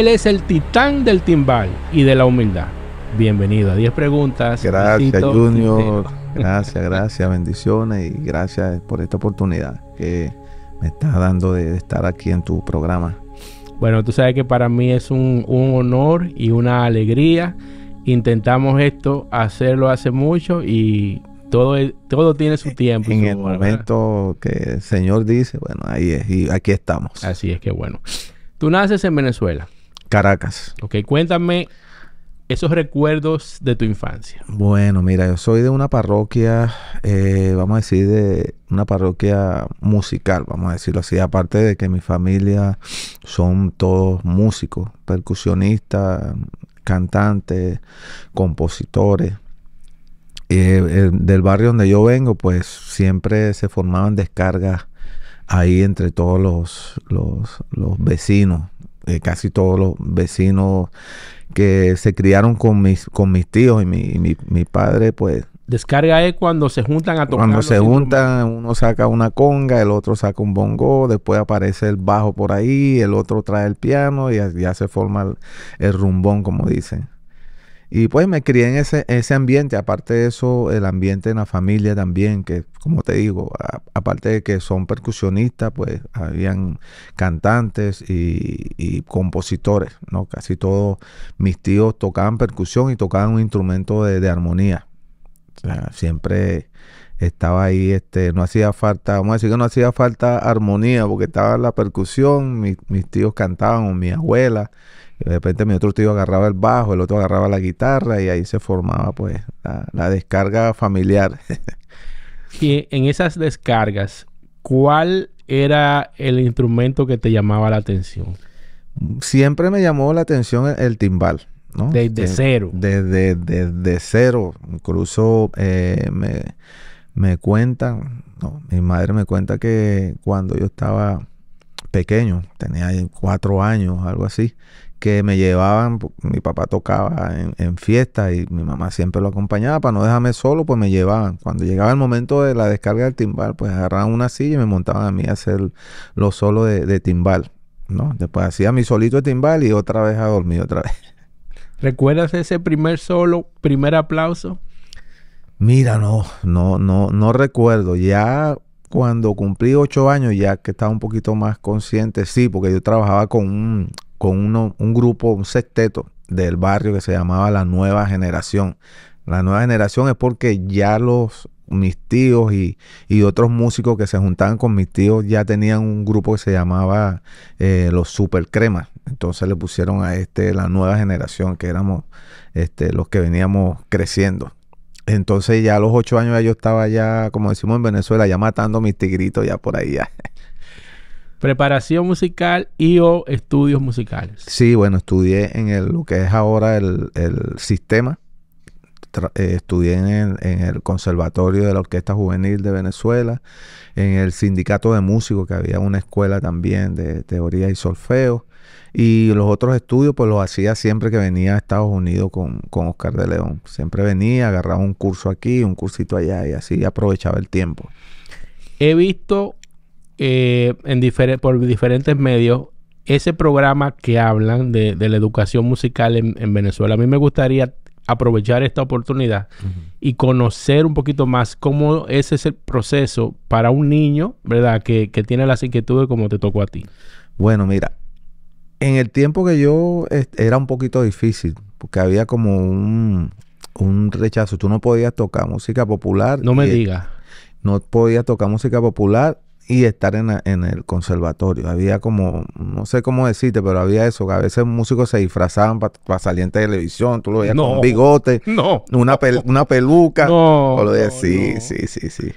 Él es el titán del timbal y de la humildad. Bienvenido a 10 preguntas. Gracias, Junior. Gracias, gracias, bendiciones y gracias por esta oportunidad que me estás dando de estar aquí en tu programa. Bueno, tú sabes que para mí es un, honor y una alegría. Intentamos esto, hacerlo hace mucho y todo, todo tiene su tiempo. En el momento que el Señor dice, bueno, ahí es, y aquí estamos. Así es que bueno. Tú naces en Venezuela. Caracas. Ok, cuéntame esos recuerdos de tu infancia. Bueno, mira, yo soy de una parroquia, eh, vamos a decir, de una parroquia musical, vamos a decirlo así. Aparte de que mi familia son todos músicos, percusionistas, cantantes, compositores. Eh, del barrio donde yo vengo, pues siempre se formaban descargas ahí entre todos los, los, los vecinos eh, casi todos los vecinos que se criaron con mis, con mis tíos y mi, mi, padre, pues Descarga es cuando se juntan a tocar. Cuando se juntan, uno saca una conga, el otro saca un bongo, después aparece el bajo por ahí, el otro trae el piano y ya se forma el rumbón, como dicen. Y pues me crié en ese, ese ambiente. Aparte de eso, el ambiente en la familia también, que como te digo, aparte de que son percusionistas, pues habían cantantes y, compositores, ¿no? Casi todos mis tíos tocaban percusión y tocaban un instrumento de, armonía. O sea, siempre estaba ahí, este, no hacía falta, vamos a decir que no hacía falta armonía, porque estaba la percusión, mis tíos cantaban, o mi abuela, de repente mi otro tío agarraba el bajo, el otro agarraba la guitarra y ahí se formaba pues la, descarga familiar. y en esas descargas, ¿cuál era el instrumento que te llamaba la atención? Siempre me llamó la atención el, timbal. ¿no? Desde cero. Desde, cero. Incluso eh, me, me, cuentan, no, mi madre me cuenta que cuando yo estaba pequeño, tenía cuatro años, algo así, que me llevaban, mi papá tocaba en, fiestas y mi mamá siempre lo acompañaba, para no dejarme solo, pues me llevaban. Cuando llegaba el momento de la descarga del timbal, pues agarraban una silla y me montaban a mí a hacer los solo de, timbal, ¿no? Después hacía mi solito de timbal y otra vez a dormir otra vez. ¿Recuerdas ese primer solo, primer aplauso? Mira, no, no, no, no recuerdo. Ya cuando cumplí ocho años, ya que estaba un poquito más consciente, sí, porque yo trabajaba con un, con uno, un grupo, un sexteto del barrio que se llamaba La Nueva Generación. La Nueva Generación es porque ya los mis tíos y, otros músicos que se juntaban con mis tíos ya tenían un grupo que se llamaba eh, Los Super Cremas. Entonces le pusieron a este la nueva generación que éramos este, los que veníamos creciendo. Entonces ya a los ocho años yo estaba ya, como decimos en Venezuela, ya matando mis tigritos ya por ahí preparación musical y o estudios musicales. Sí, bueno, estudié en lo que es ahora el, sistema. Eh, estudié en el, en el, Conservatorio de la Orquesta Juvenil de Venezuela, en el Sindicato de Músicos, que había una escuela también de teoría y solfeo. Y los otros estudios, pues los hacía siempre que venía a Estados Unidos con, con Oscar de León. Siempre venía, agarraba un curso aquí, un cursito allá, y así aprovechaba el tiempo. He visto eh, en por diferentes medios ese programa que hablan de, la educación musical en, Venezuela. A mí me gustaría aprovechar esta oportunidad y conocer un poquito más cómo ese es el proceso para un niño, ¿verdad? Que, tiene las inquietudes como te tocó a ti. Bueno, mira, en el tiempo que yo era un poquito difícil, porque había como un, un rechazo. Tú no podías tocar música popular. No me digas. No podías tocar música popular y estar en, el conservatorio. Había como, no sé cómo decirte, pero había eso, que a veces músicos se disfrazaban para salir en televisión, tú lo veías con con bigote, no, una, una peluca, no, lo sí, sí, sí, sí.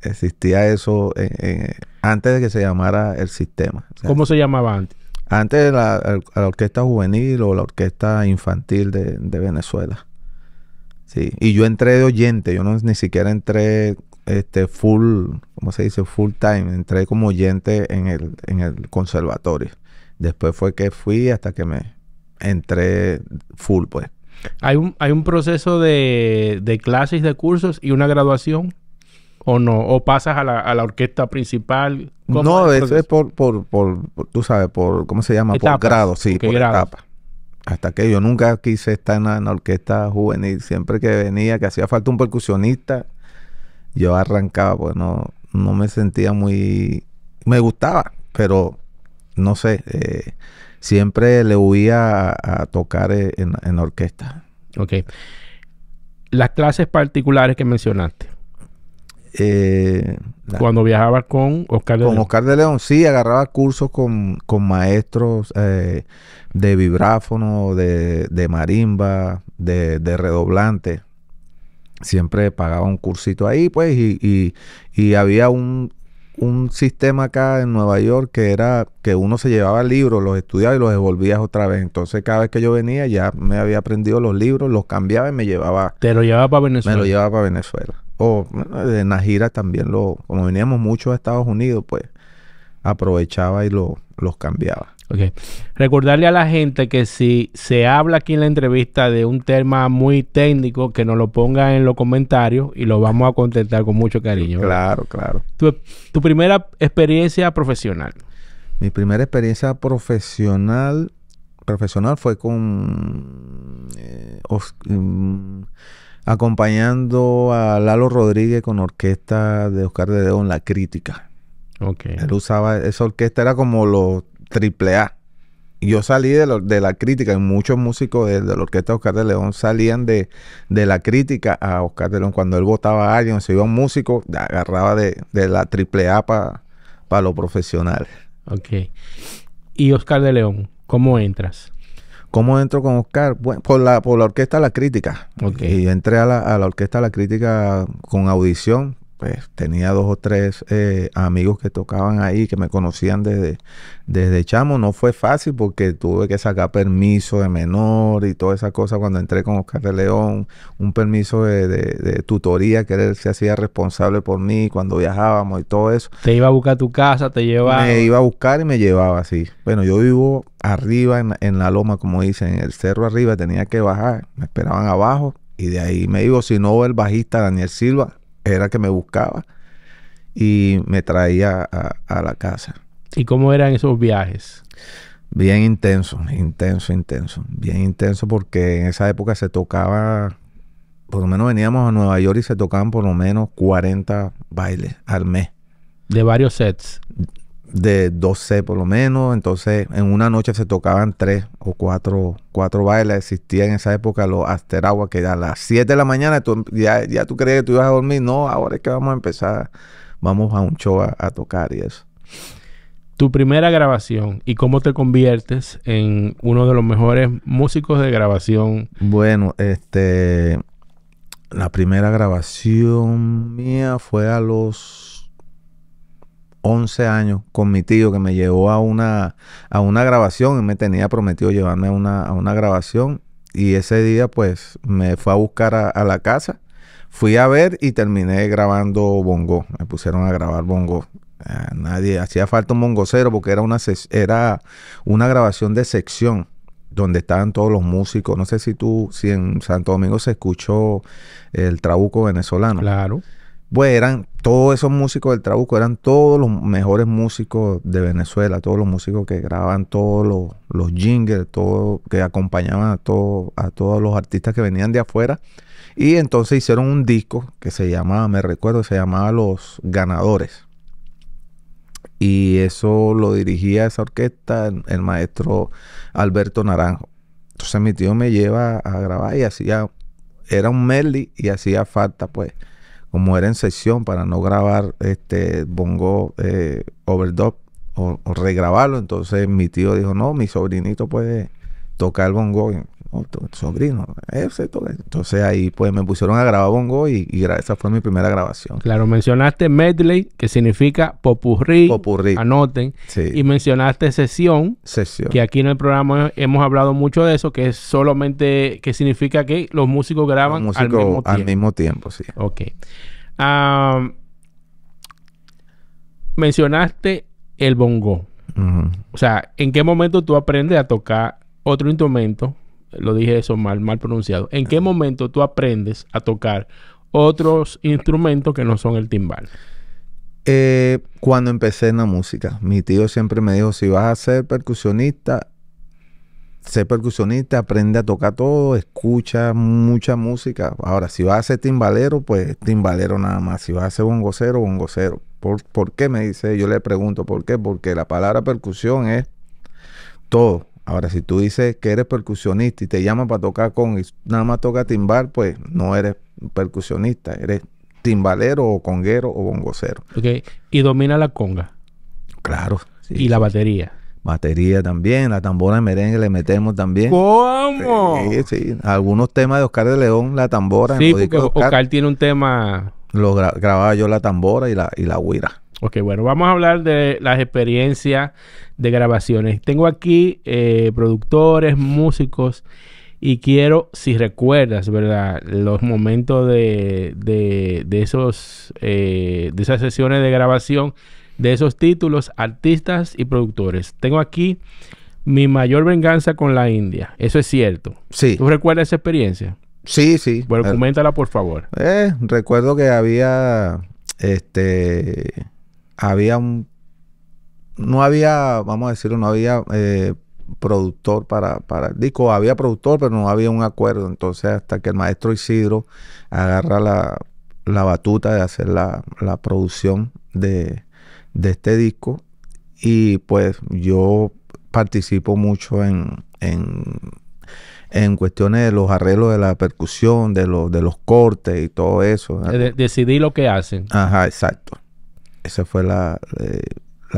Existía eso eh, eh, antes de que se llamara el sistema. ¿Cómo se llamaba antes? Antes la, la, orquesta juvenil o la orquesta infantil de, de Venezuela. Sí, y yo entré de oyente, yo no ni siquiera entré este full, ¿cómo se dice? Full time. Entré como oyente en el, en el conservatorio. Después fue que fui hasta que me entré full, pues. ¿Hay un, hay un proceso de, de clases, de cursos y una graduación? ¿O no? ¿O pasas a la, a la orquesta principal? No, eso es por, por, por, tú sabes, por, ¿cómo se llama? Por grado, sí, por etapa. Hasta que yo nunca quise estar en la, en la orquesta juvenil. Siempre que venía, que hacía falta un percusionista, yo arrancaba, pues no, no me sentía muy... Me gustaba, pero no sé, eh, siempre le huía a, tocar eh, en, orquesta. Ok. Las clases particulares que mencionaste. Eh, Cuando viajaba con Oscar de León. Con Oscar de León, sí, agarraba cursos con, con maestros de vibráfono, de, marimba, de redoblante siempre pagaba un cursito ahí, pues, y, y, había un, un, sistema acá en Nueva York que era que uno se llevaba libros, los estudiaba y los devolvía otra vez. Entonces, cada vez que yo venía, ya me había aprendido los libros, los cambiaba y me llevaba. ¿Te lo llevaba para Venezuela? Me lo llevaba para Venezuela. O en las también, lo, como veníamos mucho a Estados Unidos, pues, aprovechaba y los cambiaba. Ok. Recordarle a la gente que si se habla aquí en la entrevista de un tema muy técnico, que nos lo ponga en los comentarios y lo vamos a contestar con mucho cariño. Claro, claro. Tu, primera experiencia profesional. Mi primera experiencia profesional profesional fue con eh, mm, acompañando a Lalo Rodríguez con orquesta de Oscar de León La Crítica. Okay. Él usaba, esa orquesta era como los triple A. Yo salí de, la crítica, y muchos músicos de, la orquesta Oscar de León salían de, la crítica a Oscar de León. Cuando él votaba a alguien, se iba un músico, agarraba de, la triple A para lo profesional. Ok. ¿Y Oscar de León, cómo entras? ¿Cómo entro con Oscar? por la, orquesta La Crítica. Okay. Y entré a la, a la orquesta La Crítica con audición pues tenía dos o tres eh, amigos que tocaban ahí, que me conocían desde, desde chamo. No fue fácil porque tuve que sacar permiso de menor y toda esa cosa cuando entré con Oscar de León, un permiso de, tutoría que él se hacía responsable por mí cuando viajábamos y todo eso. Te iba a buscar tu casa, te llevaba. Me iba a buscar y me llevaba así. Bueno, yo vivo arriba en, la loma, como dicen, en el cerro arriba, tenía que bajar, me esperaban abajo. Y de ahí me iba, si no, el bajista Daniel Silva, era que me buscaba y me traía a, la casa. ¿Y cómo eran esos viajes? Bien intenso, intenso, intenso. Bien intenso porque en esa época se tocaba, por lo menos veníamos a Nueva York y se tocaban por lo menos 40 bailes al mes. ¿De varios sets? de 12 por lo menos. Entonces, en una noche se tocaban tres o cuatro, cuatro bailes. Existía en esa época los Asteragua, que a las 7 de la mañana em, ya, ya tú creías que tú ibas a dormir. No, ahora es que vamos a empezar, vamos a un show a tocar y eso. Tu primera grabación y cómo te conviertes en uno de los mejores músicos de grabación. Bueno, este. La primera grabación mía fue a los 11 años con mi tío que me llevó a una, a una grabación y me tenía prometido llevarme a una, grabación. Y ese día pues me fue a buscar a, la casa, fui a ver y terminé grabando bongo. Me pusieron a grabar bongo. Ah, nadie, hacía falta un cero porque era una, era una grabación de sección donde estaban todos los músicos. No sé si tú, si en Santo Domingo se escuchó el trabuco venezolano. Claro. Pues eran todos esos músicos del Trabuco eran todos los mejores músicos de Venezuela, todos los músicos que grababan todos los, jingles, que acompañaban a, todos a todos los artistas que venían de afuera. Y entonces hicieron un disco que se llamaba, me recuerdo, se llamaba Los Ganadores. Y eso lo dirigía esa orquesta el, maestro Alberto Naranjo. Entonces mi tío me lleva a grabar y hacía, era un medley y hacía falta pues como era en sesión para no grabar este bongo eh, overdub o, o, regrabarlo. Entonces mi tío dijo, no, mi sobrinito puede tocar bongo sobrino, ese, todo Entonces ahí pues me pusieron a grabar bongo y, esa fue mi primera grabación. Claro, mencionaste medley, que significa popurrí, anoten, y mencionaste sesión, sesión, que aquí en el programa hemos hablado mucho de eso, que es solamente, que significa que los músicos graban al, mismo tiempo. sí. Ok. mencionaste el bongo. O sea, ¿en qué momento tú aprendes a tocar otro instrumento lo dije eso mal, mal pronunciado. ¿En qué momento tú aprendes a tocar otros instrumentos que no son el timbal? Eh, cuando empecé en la música, mi tío siempre me dijo, si vas a ser percusionista, sé percusionista, aprende a tocar todo, escucha mucha música. Ahora, si vas a ser timbalero, pues timbalero nada más. Si vas a ser bongocero, bongocero. ¿Por, ¿Por qué? Me dice, yo le pregunto, ¿por qué? Porque la palabra percusión es todo. Ahora, si tú dices que eres percusionista y te llaman para tocar con y nada más toca timbal, pues no eres percusionista, eres timbalero o conguero o bongocero. Ok, y domina la conga. Claro. y la batería. Batería también, la tambora de merengue le metemos también. ¿Cómo? Sí, sí. Algunos temas de Oscar de León, la tambora. Sí, porque Oscar, tiene un tema. Lo grababa yo la tambora y la, y la huira. Ok, bueno, vamos a hablar de las experiencias de grabaciones. Tengo aquí eh, productores, músicos y quiero, si recuerdas, ¿verdad? Los momentos de, de esos, eh, de esas sesiones de grabación de esos títulos, artistas y productores. Tengo aquí mi mayor venganza con la India. Eso es cierto. Sí. ¿Tú recuerdas esa experiencia? Sí, sí. Bueno, eh, coméntala por favor. Eh, recuerdo que había este había un no había, vamos a decirlo, no había eh, productor para, para el disco. Había productor, pero no había un acuerdo. Entonces, hasta que el maestro Isidro agarra la, batuta de hacer la, producción de, de, este disco. Y pues yo participo mucho en, en, en, cuestiones de los arreglos de la percusión, de los, de los cortes y todo eso. decidí lo que hacen. Ajá, exacto. Esa fue la... Eh,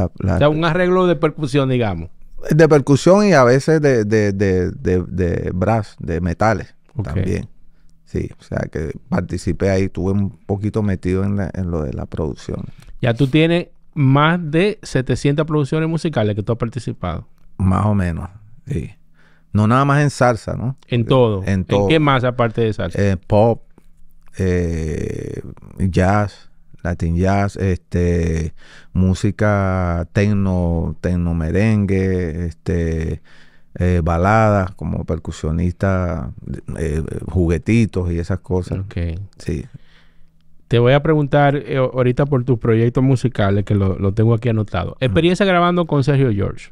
o sea, un arreglo de percusión, digamos. De percusión y a veces de, de, de, brass, de metales también. Sí, o sea que participé ahí, estuve un poquito metido en, en lo de la producción. Ya tú tienes más de 700 producciones musicales que tú has participado. Más o menos, sí. No nada más en salsa, ¿no? En todo. En, qué más aparte de salsa? Eh, pop, eh, jazz, Latin jazz, este, música tecno, tecno merengue, este, eh, baladas como percusionista, eh, juguetitos y esas cosas. Ok. Sí. Te voy a preguntar eh, ahorita por tus proyectos musicales, que lo, tengo aquí anotado. Experiencia grabando con Sergio George.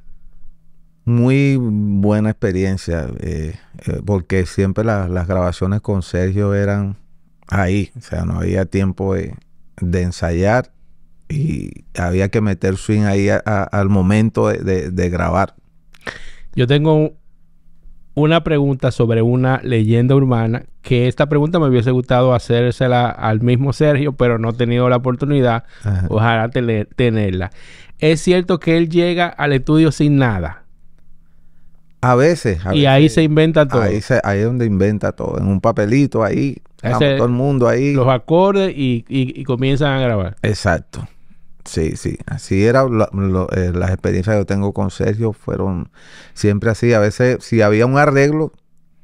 Muy buena experiencia, porque siempre las grabaciones con Sergio eran ahí, o sea, no había tiempo de de ensayar y había que meter swing ahí al momento de, de, grabar. Yo tengo una pregunta sobre una leyenda urbana, que esta pregunta me hubiese gustado hacérsela al mismo Sergio, pero no he tenido la oportunidad, ojalá tenerla. ¿Es cierto que él llega al estudio sin nada? A veces. y ahí se inventa todo. Ahí, se, es donde inventa todo. En un papelito ahí. todo el mundo ahí. Los acordes y, y, comienzan a grabar. Exacto. Sí, sí. Así era. Eh, las experiencias que yo tengo con Sergio fueron siempre así. A veces, si había un arreglo,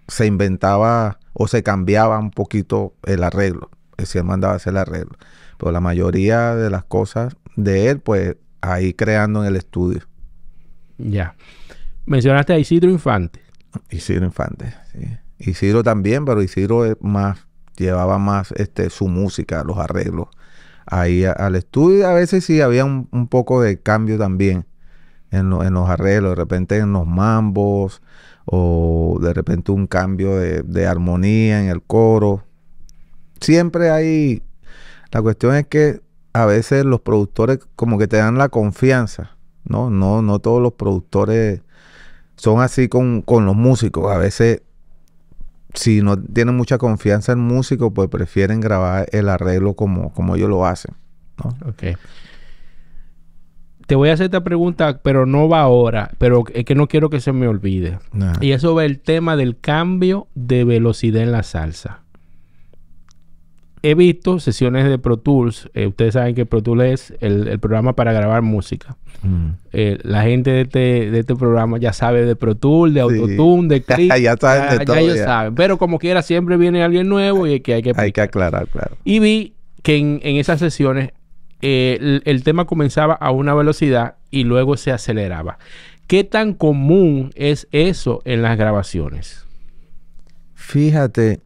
se inventaba o se cambiaba un poquito el arreglo. Eh, si él mandaba hacer el arreglo. Pero la mayoría de las cosas de él, pues ahí creando en el estudio. Ya. Mencionaste a Isidro Infante. Isidro Infante, sí. Isidro también, pero Isidro es más, llevaba más este, su música, los arreglos ahí al estudio. A veces sí había un, poco de cambio también en, los arreglos, de repente en los mambos o de repente un cambio de, armonía en el coro. Siempre hay, la cuestión es que a veces los productores como que te dan la confianza, ¿no? No, no todos los productores son así con, los músicos. A veces, si no tienen mucha confianza en músicos, pues prefieren grabar el arreglo como, como ellos lo hacen. ¿no? Te voy a hacer esta pregunta, pero no va ahora, pero es que no quiero que se me olvide. Y eso va el tema del cambio de velocidad en la salsa he visto sesiones de Pro Tools. Eh, ustedes saben que Pro Tools es el, programa para grabar música. Mm. Eh, la gente este, de este, programa ya sabe de Pro Tools, de Autotune, de ya saben de todo. ya, saben. Pero como quiera, siempre viene alguien nuevo y es que hay que... Hay que aclarar, claro. Y vi que en, esas sesiones eh, el tema comenzaba a una velocidad y luego se aceleraba. ¿Qué tan común es eso en las grabaciones? Fíjate,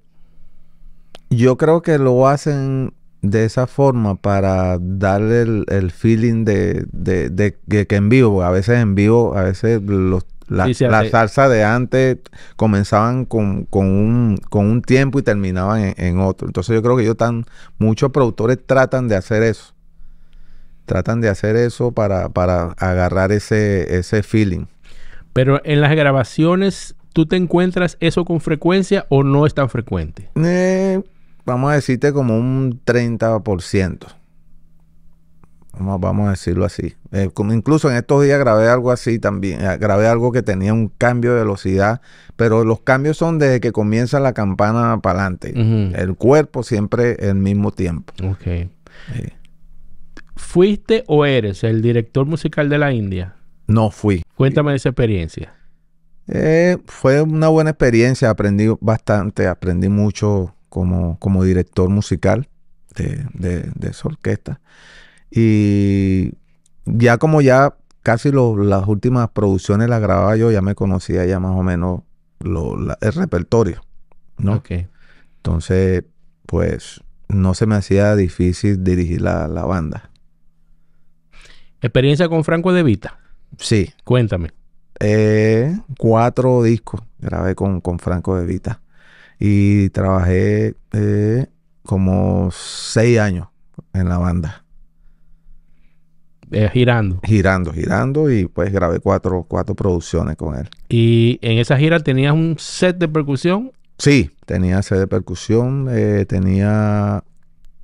yo creo que lo hacen de esa forma para darle el, feeling de, que en vivo, a veces en vivo, a veces los, la, salsa de antes comenzaban con, un, tiempo y terminaban en, otro. Entonces yo creo que ellos están... muchos productores tratan de hacer eso. Tratan de hacer eso para, agarrar ese, ese feeling. Pero en las grabaciones, ¿tú te encuentras eso con frecuencia o no es tan frecuente? Eh, vamos a decirte como un 30%. Vamos, vamos a decirlo así. Eh, incluso en estos días grabé algo así también. Eh, grabé algo que tenía un cambio de velocidad, pero los cambios son desde que comienza la campana para adelante. El cuerpo siempre el mismo tiempo. Ok. ¿Fuiste o eres el director musical de la India? No fui. Cuéntame esa experiencia. Eh, fue una buena experiencia, aprendí bastante, aprendí mucho como, director musical de, esa orquesta. Y ya como ya casi las últimas producciones las grababa yo, ya me conocía ya más o menos el repertorio, ¿no? Entonces, pues no se me hacía difícil dirigir la, la banda. ¿Experiencia con Franco De Vita? Sí. Cuéntame. Eh, cuatro discos grabé con, con Franco De Vita. Y trabajé eh, como seis años en la banda. Eh, girando. Girando, girando y pues grabé cuatro, cuatro producciones con él. ¿Y en esa gira tenías un set de percusión? Sí, tenía set de percusión, eh, tenía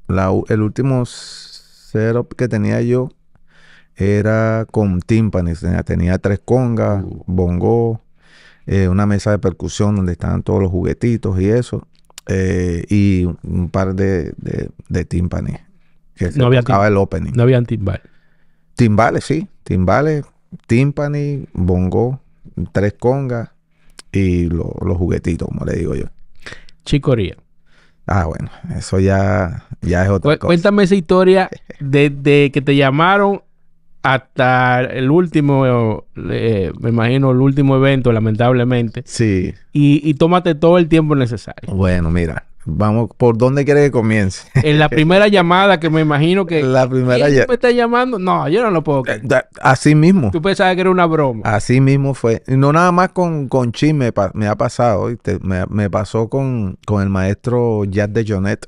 la, el último setup que tenía yo era con timpanis, tenía, tres congas, uh. bongo, eh, una mesa de percusión donde estaban todos los juguetitos y eso, eh, y un par de, de, tímpanes. Que no había el opening. No habían timbales. Timbales, sí. Timbales, timpani, bongo, tres congas y los juguetitos, como le digo yo. Chicoría. Ah, bueno, eso ya, ya es otra cosa. Cuéntame esa historia desde de que te llamaron hasta el último, eh, me imagino, el último evento, lamentablemente. Sí. Y, tómate todo el tiempo necesario. Bueno, mira, vamos, ¿por dónde quieres que comience? en la primera llamada que me imagino que... La primera llamada. me está llamando? No, yo no lo puedo creer. Eh, así mismo. Tú pensabas que era una broma. Así mismo fue. No nada más con, con Chi me, ha pasado, Me, me, pasó con, con el maestro Jack de Jonet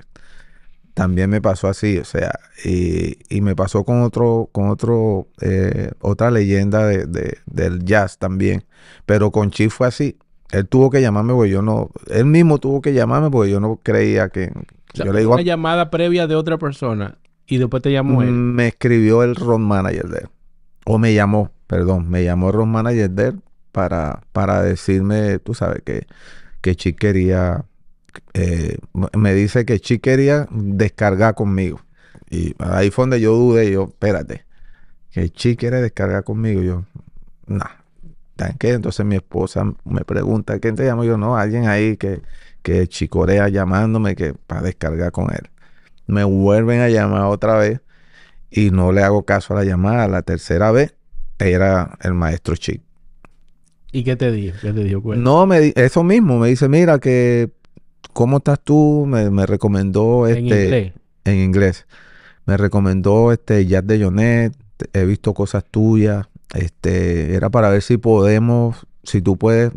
también me pasó así, o sea, y, me pasó con otro, con otro, eh, otra leyenda de, del jazz también, pero con Chi fue así. Él tuvo que llamarme porque yo no, él mismo tuvo que llamarme porque yo no creía que... yo le digo, una llamada previa de otra persona y después te llamó él. Me escribió el road manager de él, o me llamó, perdón, me llamó el road manager de él para, para decirme, tú sabes, que, que Chief quería eh, me dice que Chi quería descargar conmigo. Y ahí fue donde yo dudé, yo, espérate, que Chi quiere descargar conmigo. Yo, nada ¿tan qué? Entonces mi esposa me pregunta, ¿quién te llama? Yo, no, alguien ahí que, que chicorea llamándome que para descargar con él. Me vuelven a llamar otra vez y no le hago caso a la llamada. La tercera vez era el maestro Chic. ¿Y qué te dijo? ¿Qué te dijo? No, me, eso mismo. Me dice, mira, que ¿cómo estás tú? Me, recomendó este... En inglés. Me recomendó este Jazz de Jonet, he visto cosas tuyas, este, era para ver si podemos, si tú puedes,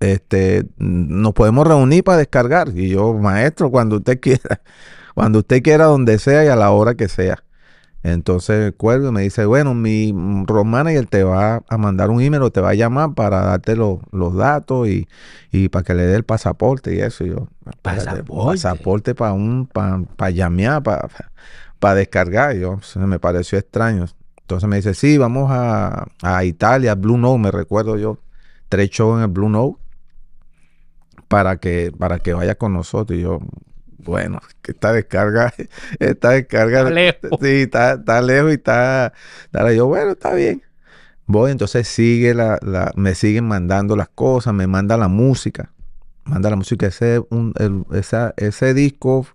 este, nos podemos reunir para descargar. Y yo, maestro, cuando usted quiera, cuando usted quiera, donde sea y a la hora que sea. Entonces cuelgo y me dice, bueno, mi Romana y él te va a mandar un email o te va a llamar para darte los datos y, para que le dé el pasaporte y eso. yo, pasaporte. Pasaporte para un, para, para llamear, para, para descargar. yo, me pareció extraño. Entonces me dice, sí, vamos a, a Italia, Blue Note, me recuerdo yo, tres shows en el Blue Note para que, para que vaya con nosotros. Y yo, bueno, que está descarga, está descarga, lejos. Sí, está, lejos y está, Yo, bueno, está bien. Voy, entonces sigue la, me siguen mandando las cosas, me manda la música. Manda la música. Ese, ese disco,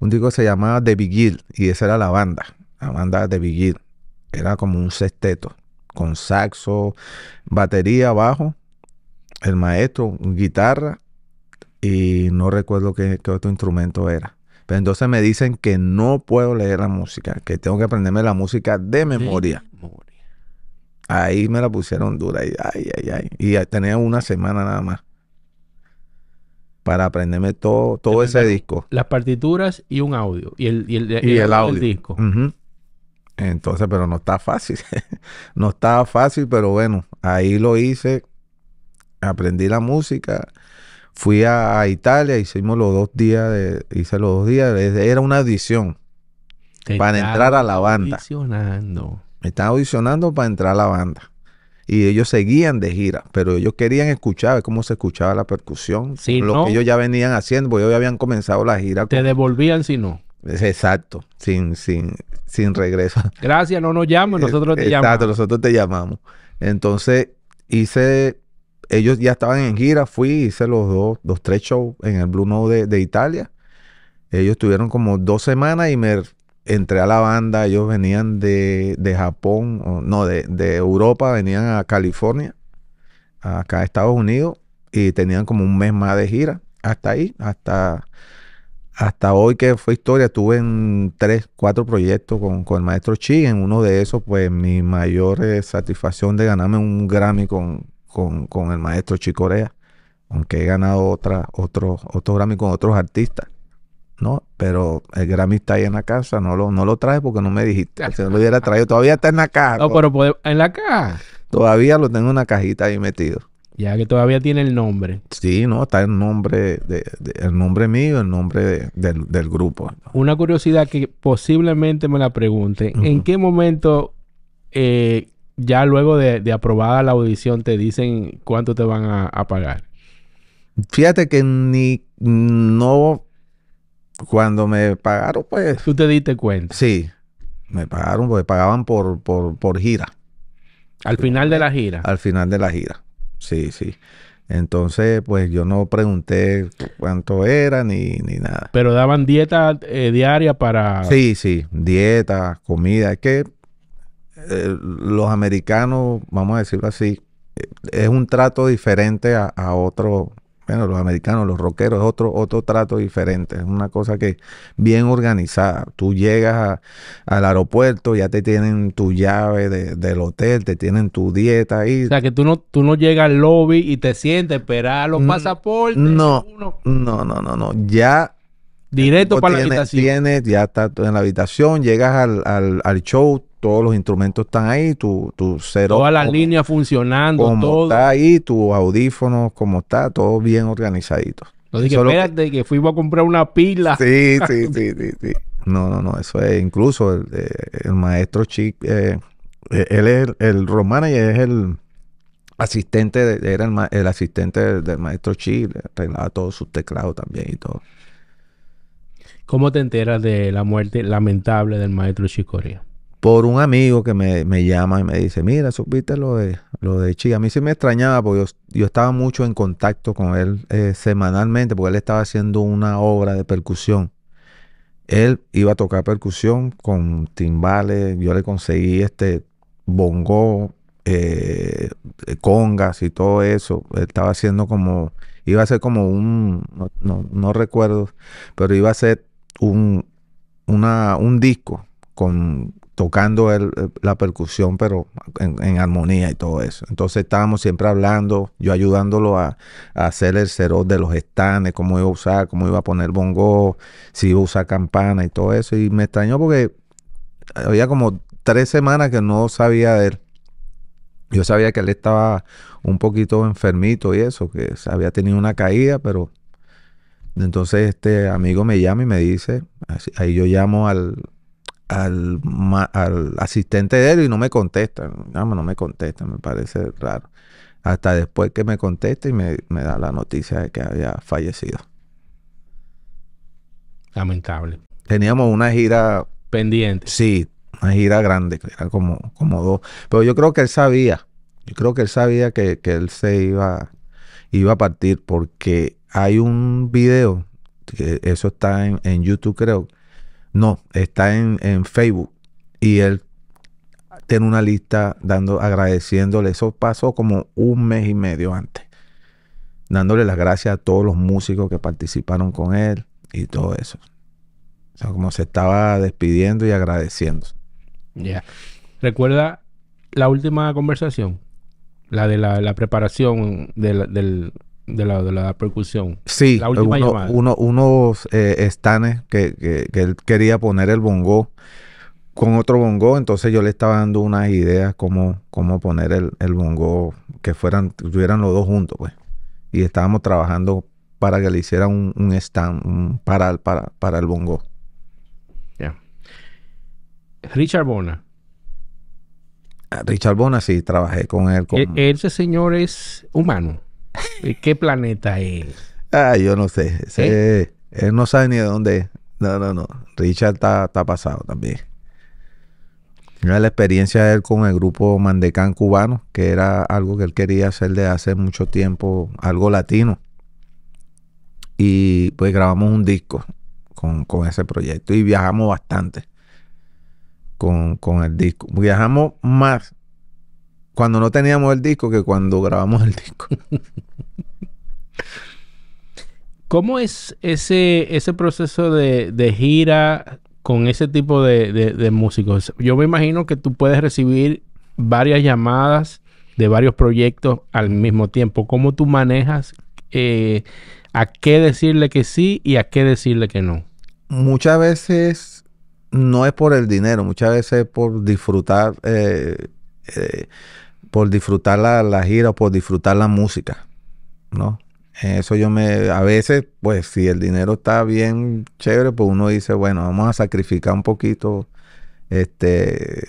un disco que se llamaba The Vigil, y esa era la banda, la banda The Vigil. Era como un sexteto, con saxo, batería, bajo, el maestro, guitarra y no recuerdo qué, otro instrumento era. Pero entonces me dicen que no puedo leer la música, que tengo que aprenderme la música de memoria. Ahí me la pusieron dura. Y, ay, ay, ay. Y tenía una semana nada más para aprenderme todo, todo ese disco. Las partituras y un audio. Y el, el, disco. Entonces, pero no está fácil. no estaba fácil, pero bueno, ahí lo hice. Aprendí la música Fui a, Italia, hicimos los dos días, de, hice los dos días, era una audición para entrar a la banda. Audicionando. Me estaban audicionando para entrar a la banda. Y ellos seguían de gira, pero ellos querían escuchar cómo se escuchaba la percusión, lo que ellos ya venían haciendo, porque ellos ya habían comenzado la gira. Te devolvían si no. Exacto, sin, sin, sin regreso. Gracias, no nos llamen, nosotros te llamamos. Exacto, nosotros te llamamos. Entonces hice ellos ya estaban en gira, fui, hice los dos, dos tres shows en el Blue Note de, Italia. Ellos tuvieron como dos semanas y me entré a la banda. Ellos venían de, Japón, no, de, Europa, venían a California, acá a Estados Unidos, y tenían como un mes más de gira. Hasta ahí, hasta, hasta hoy que fue historia, estuve en tres, cuatro proyectos con, el maestro Chi. En uno de esos, pues mi mayor eh, satisfacción de ganarme un Grammy con, con, con el maestro Chicorea, aunque he ganado otra, otro, otro Grammy con otros artistas. ¿no? Pero el Grammy está ahí en la casa, no lo, no lo porque no me dijiste. Se lo hubiera traído, todavía está en la casa. No, pero puede, en la casa. Todavía lo tengo en una cajita ahí metido. Ya que todavía tiene el nombre. Sí, no, está el nombre, de, nombre mío, el nombre del, grupo. Una curiosidad que posiblemente me la pregunte, ¿en qué momento eh, ya luego de, aprobada la audición te dicen cuánto te van a, pagar. Fíjate que ni no cuando me pagaron, pues. Tú te diste cuenta. Sí. Me pagaron, porque pagaban por, gira. Al final de la gira. Al final de la gira. Sí, sí. Entonces, pues yo no pregunté cuánto era ni, nada. Pero daban dieta eh, diaria para... Sí, sí, dieta, comida. Es que eh, los americanos, vamos a decirlo así, eh, es un trato diferente a, a otro, bueno, los americanos, los rockeros, es otro, otro trato diferente, es una cosa que bien organizada. Tú llegas al aeropuerto, ya te tienen tu llave del hotel, te tienen tu dieta ahí. O sea, que tú no, tú no llegas al lobby y te sientes esperar los mm, pasaportes. No, no, no, no, no. Ya Directo para la habitación. Tienes, ya estás en la habitación, llegas al, al, show, todos los instrumentos están ahí, tu, tu cero. Todas las líneas funcionando, como todo. está ahí, tus audífonos, como está, todo bien organizadito. Entonces, espérate, que... fui a comprar una pila. Sí, sí, sí, No, no, no, eso es incluso el, eh, maestro Chic, eh, eh, él es el romana y es el asistente, era el, asistente del, maestro Chic, arreglaba todos sus teclados también y todo. ¿Cómo te enteras de la muerte lamentable del maestro Chicoria? Por un amigo que me, llama y me dice, mira, supiste lo de, lo de Chica. A mí sí me extrañaba porque yo, estaba mucho en contacto con él eh, semanalmente porque él estaba haciendo una obra de percusión. Él iba a tocar percusión con timbales, yo le conseguí este bongo, eh, eh, congas y todo eso. Estaba haciendo como, iba a ser como un, no, no, recuerdo, pero iba a ser un, una, un disco con, tocando la percusión, pero en, armonía y todo eso. Entonces estábamos siempre hablando, yo ayudándolo a, hacer el cero de los estanes, cómo iba a usar, cómo iba a poner bongo, si iba a usar campana y todo eso. Y me extrañó porque había como tres semanas que no sabía de él. Yo sabía que él estaba un poquito enfermito y eso, que había tenido una caída, pero entonces este amigo me llama y me dice, ahí yo llamo al, asistente de él y no me contesta, no, me contesta, me parece raro. Hasta después que me contesta y me, da la noticia de que había fallecido. Lamentable. Teníamos una gira... Pendiente. Sí, una gira grande, era como, como dos. Pero yo creo que él sabía, yo creo que él sabía que, que él se iba, iba a partir porque hay un video, eso está en, YouTube creo, no, está en, Facebook y él tiene una lista dando, agradeciéndole, eso pasó como un mes y medio antes, dándole las gracias a todos los músicos que participaron con él y todo eso. O sea, como se estaba despidiendo y agradeciendo. Ya. Recuerda la última conversación, la de la, preparación del, de la, de la percusión. Sí, uno, unos eh, estanes que, él quería poner el bongo con otro bongo, entonces yo le estaba dando unas ideas como cómo poner el, el bongo, que fueran, los dos juntos, pues. Y estábamos trabajando para que le hicieran un, stand para, el bongo. Richard Bona. Ah, Richard Bona, sí, trabajé con él. Con... E, ese señor es humano. ¿De qué planeta es? Ah, yo no sé. ¿Eh? Él no sabe ni de dónde es. No, no, no. Richard está, pasado también. Era la experiencia de él con el grupo Mandecán cubano, que era algo que él quería hacer de hace mucho tiempo, algo latino. Y pues grabamos un disco con, ese proyecto y viajamos bastante con, con el disco. Viajamos más cuando no teníamos el disco que cuando grabamos el disco. ¿Cómo es ese, ese proceso de, gira con ese tipo de, músicos? Yo me imagino que tú puedes recibir varias llamadas de varios proyectos al mismo tiempo. ¿Cómo tú manejas eh, a qué decirle que sí y a qué decirle que no? Muchas veces no es por el dinero, muchas veces es por disfrutar. Eh, eh, por disfrutar la, la gira o por disfrutar la música, ¿no? Eso yo me, a veces, pues si el dinero está bien chévere, pues uno dice, bueno, vamos a sacrificar un poquito este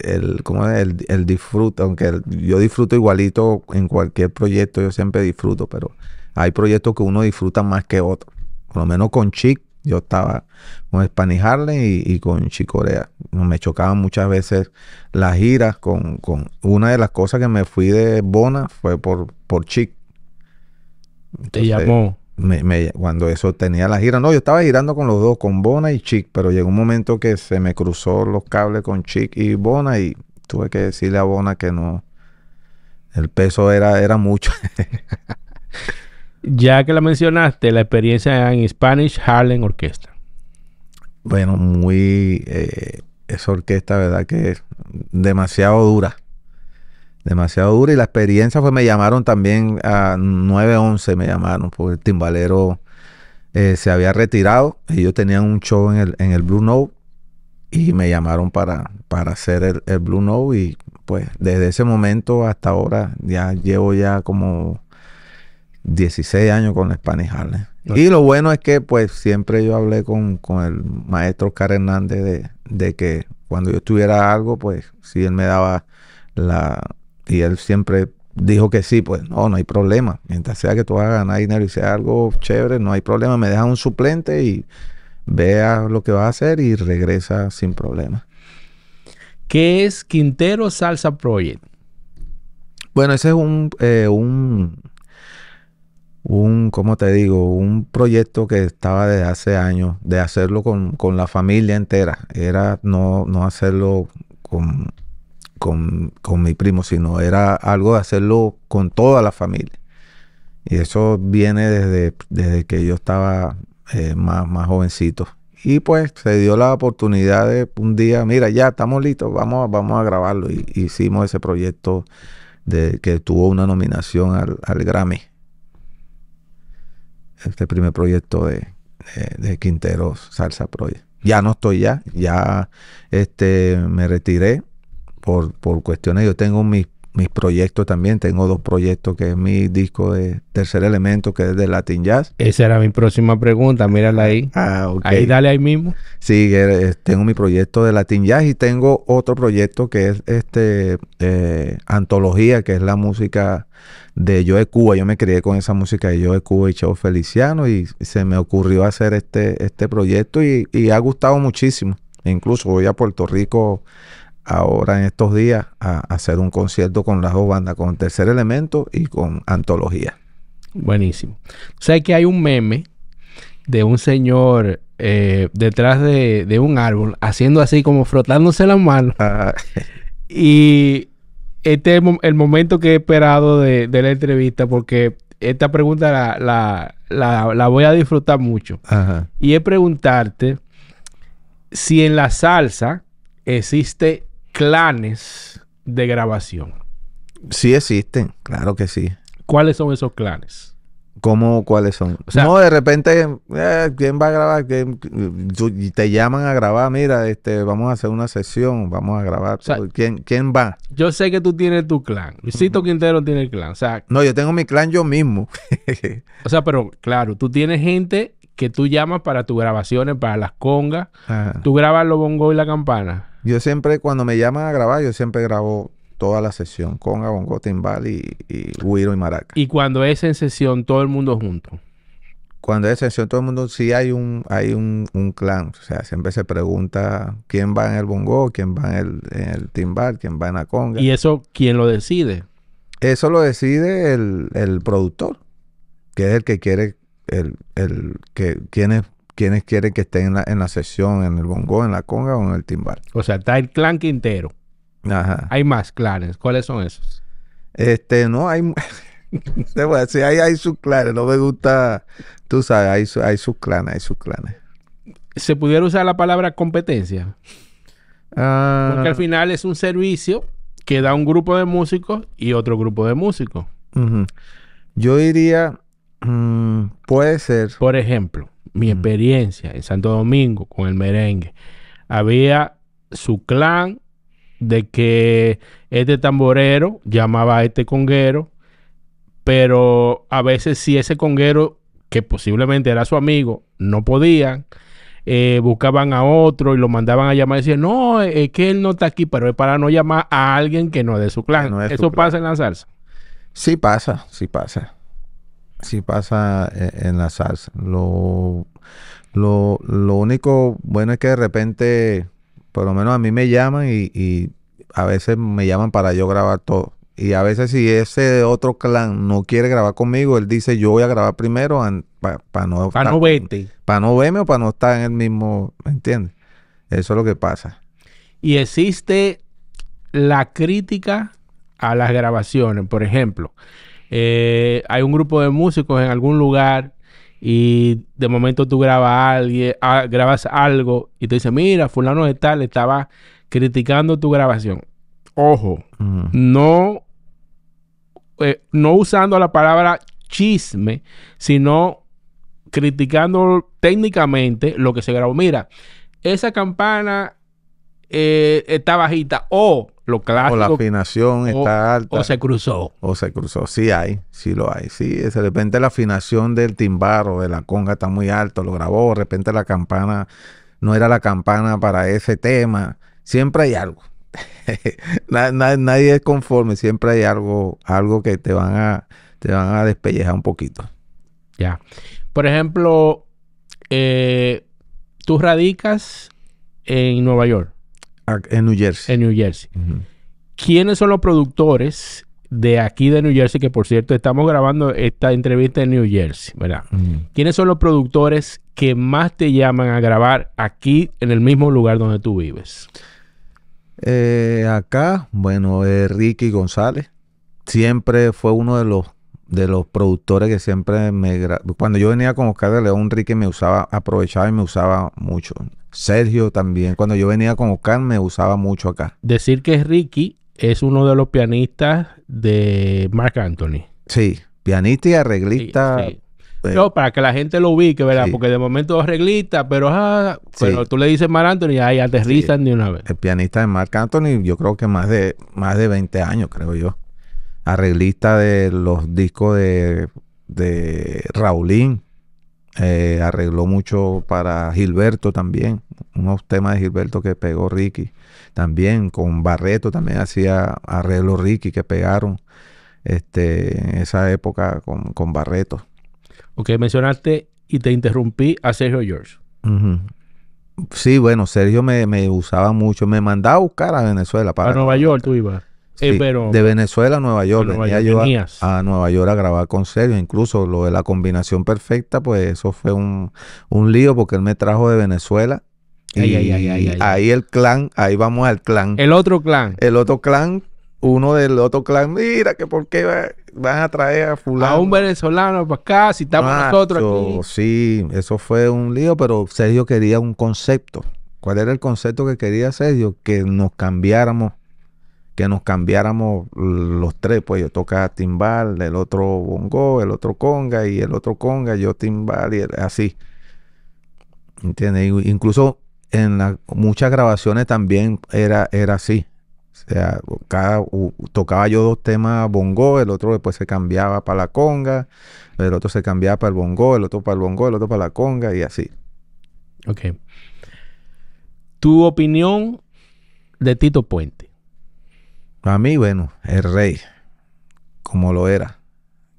el, ¿cómo el, el disfrute, aunque yo disfruto igualito en cualquier proyecto, yo siempre disfruto, pero hay proyectos que uno disfruta más que otro. Por lo menos con Chic, yo estaba con Spanish Harlem y, y, con Chicorea. Me chocaban muchas veces las giras con, Una de las cosas que me fui de Bona fue por, por Chic. Te llamó. Me, me, cuando eso tenía la gira. No, yo estaba girando con los dos, con Bona y Chic, pero llegó un momento que se me cruzó los cables con Chic y Bona y tuve que decirle a Bona que no. El peso era, era mucho. Ya que la mencionaste, la experiencia en Spanish Harlem Orquesta. Bueno, muy... Eh, esa orquesta, ¿verdad? Que es demasiado dura. Demasiado dura. Y la experiencia fue, pues, me llamaron también a 911, me llamaron, porque el timbalero eh, se había retirado. Ellos tenían un show en el, en el Blue Note y me llamaron para, para hacer el, el Blue Note. Y pues desde ese momento hasta ahora ya llevo ya como 16 años con la Spanish Y lo bueno es que pues siempre yo hablé con, el maestro Oscar Hernández de, que cuando yo tuviera algo, pues si él me daba la... Y él siempre dijo que sí, pues no, no hay problema. Mientras sea que tú vas a ganar dinero y sea algo chévere, no hay problema. Me deja un suplente y vea lo que vas a hacer y regresa sin problema. ¿Qué es Quintero Salsa Project? Bueno, ese es un, eh, un un, como te digo? Un proyecto que estaba desde hace años, de hacerlo con, la familia entera. Era no, hacerlo con, mi primo, sino era algo de hacerlo con toda la familia. Y eso viene desde, desde que yo estaba eh, más, más jovencito. Y pues se dio la oportunidad de un día, mira, ya estamos listos, vamos, vamos a grabarlo. Y hicimos ese proyecto de, que tuvo una nominación al Grammy este primer proyecto de, Quinteros Salsa Project. Ya no estoy ya, ya este, me retiré por, por cuestiones. Yo tengo mis mis proyectos también. Tengo dos proyectos que es mi disco de tercer elemento, que es de Latin Jazz. Esa era mi próxima pregunta, mírala ahí. Ah, ok. Ahí dale ahí mismo. Sí, eh, eh, tengo mi proyecto de Latin Jazz y tengo otro proyecto que es este eh, antología, que es la música de Yo de Cuba. Yo me crié con esa música de Yo de Cuba y Chavo Feliciano y se me ocurrió hacer este, este proyecto y, y ha gustado muchísimo. Incluso voy a Puerto Rico ahora en estos días a, hacer un concierto con las dos bandas, con Tercer Elemento y con Antología. Buenísimo. Sé que hay un meme de un señor eh, detrás de, un árbol, haciendo así como frotándose las manos. Ah. Y este es el momento que he esperado de, la entrevista porque esta pregunta la, voy a disfrutar mucho. Y es preguntarte si en la salsa existe clanes de grabación. Sí existen, claro que sí. ¿Cuáles son esos clanes? ¿Cómo cuáles son? O sea, no, de repente, eh, ¿quién va a grabar? Te llaman a grabar, mira, este, vamos a hacer una sesión, vamos a grabar. ¿Quién, va? Yo sé que tú tienes tu clan. Luisito Quintero tiene el clan. no, yo tengo mi clan yo mismo. o sea, pero claro, tú tienes gente que tú llamas para tus grabaciones, para las congas. Tú grabas los bongos y la campana. Yo siempre, cuando me llaman a grabar, yo siempre grabo toda la sesión con Bongo, Timbal y, y y Maraca. ¿Y cuando es en sesión todo el mundo junto? Cuando es en sesión todo el mundo, sí hay un, hay un, clan. O sea, siempre se pregunta quién va en el bongo, quién va en el, timbal, quién va en la conga. ¿Y eso quién lo decide? Eso lo decide el, productor, que es el que quiere, el, el que tiene quienes quieren que estén en la, sesión, en el bongo, en la conga o en el timbal. O sea, está el clan Quintero. Ajá. Hay más clanes. ¿Cuáles son esos? Este, no, hay... Te voy a decir, hay, hay sus clanes. No me gusta... Tú sabes, hay, hay sus clanes, hay sus clanes. ¿Se pudiera usar la palabra competencia? Ah. Porque al final es un servicio que da un grupo de músicos y otro grupo de músicos. Yo diría... Mm, puede ser. Por ejemplo, mi experiencia en Santo Domingo con el merengue, había su clan de que este tamborero llamaba a este conguero, pero a veces si ese conguero, que posiblemente era su amigo, no podían, eh, buscaban a otro y lo mandaban a llamar y decían, no, es que él no está aquí, pero es para no llamar a alguien que no es de su clan. Eso pasa en la salsa. Sí pasa, sí pasa sí pasa eh, en, la salsa. Lo, lo, único bueno es que de repente, por lo menos a mí me llaman y, a veces me llaman para yo grabar todo. Y a veces si ese otro clan no quiere grabar conmigo, él dice yo voy a grabar primero para no... Para no Para no verme o para no estar en el mismo... ¿Me entiendes? Eso es lo que pasa. Y existe la crítica a las grabaciones. Por ejemplo, eh, hay un grupo de músicos en algún lugar y de momento tú grabas, alguien, grabas algo y te dice, mira, fulano de tal estaba criticando tu grabación. Ojo, no, eh, no usando la palabra chisme, sino criticando técnicamente lo que se grabó. Mira, esa campana eh, está bajita o lo clásico. O la afinación está alta. O se cruzó. O se cruzó. Sí hay, sí lo hay. Sí, de repente la afinación del timbar o de la conga está muy alto, lo grabó, de repente la campana no era la campana para ese tema. Siempre hay algo. nadie es conforme, siempre hay algo, algo que te van a, te van a despellejar un poquito. Ya. Por ejemplo, eh, tú radicas en Nueva York. En New Jersey. En New Jersey. ¿Quiénes son los productores de aquí de New Jersey? Que por cierto, estamos grabando esta entrevista en New Jersey, ¿verdad? ¿Quiénes son los productores que más te llaman a grabar aquí en el mismo lugar donde tú vives? Eh, acá, bueno, Ricky González. Siempre fue uno de los de los productores que siempre me... Cuando yo venía con Oscar de León, Ricky me usaba, aprovechaba y me usaba mucho. Sergio también, cuando yo venía con Oscar me usaba mucho acá. Decir que Ricky es uno de los pianistas de Mark Anthony. Sí, pianista y arreglista. no, eh, para que la gente lo ubique, ¿verdad? Porque de momento arreglista, pero, ah, pero tú le dices Mark Anthony, ahí aterrizan de una vez. El pianista de Mark Anthony, yo creo que más de, más de 20 años, creo yo. Arreglista de los discos de, de Raulín. Eh, arregló mucho para Gilberto también, unos temas de Gilberto que pegó Ricky. También con Barreto también hacía arreglo Ricky que pegaron este, en esa época con, Barreto. Ok, mencionaste y te interrumpí a Sergio George. Sí, bueno, Sergio me, me usaba mucho, me mandaba a buscar a Venezuela. Para, a Nueva York tú ibas. Eh, de Venezuela a Nueva York. A Nueva York a, Nueva York a grabar con Sergio. Incluso lo de la combinación perfecta, pues eso fue un, lío porque él me trajo de Venezuela. y ahí el clan, ahí vamos al clan. El otro clan. El otro clan, uno del otro clan, mira que por qué van a traer a fulano. A un venezolano para acá, si estamos nosotros aquí. Sí, eso fue un lío, pero Sergio quería un concepto. ¿Cuál era el concepto que quería Sergio? Que nos cambiáramos que nos cambiáramos los tres, pues yo tocaba timbal, el otro bongo, el otro conga y el otro conga, yo timbal y así. ¿Entiendes? Incluso en muchas grabaciones también era, era así. O sea, tocaba yo dos temas bongo, el otro después se cambiaba para la conga, el otro se cambiaba para el bongo, el otro para el bongo, el otro para la conga y así. Ok. Tu opinión de Tito Puente. A mí, bueno, el rey, como lo era.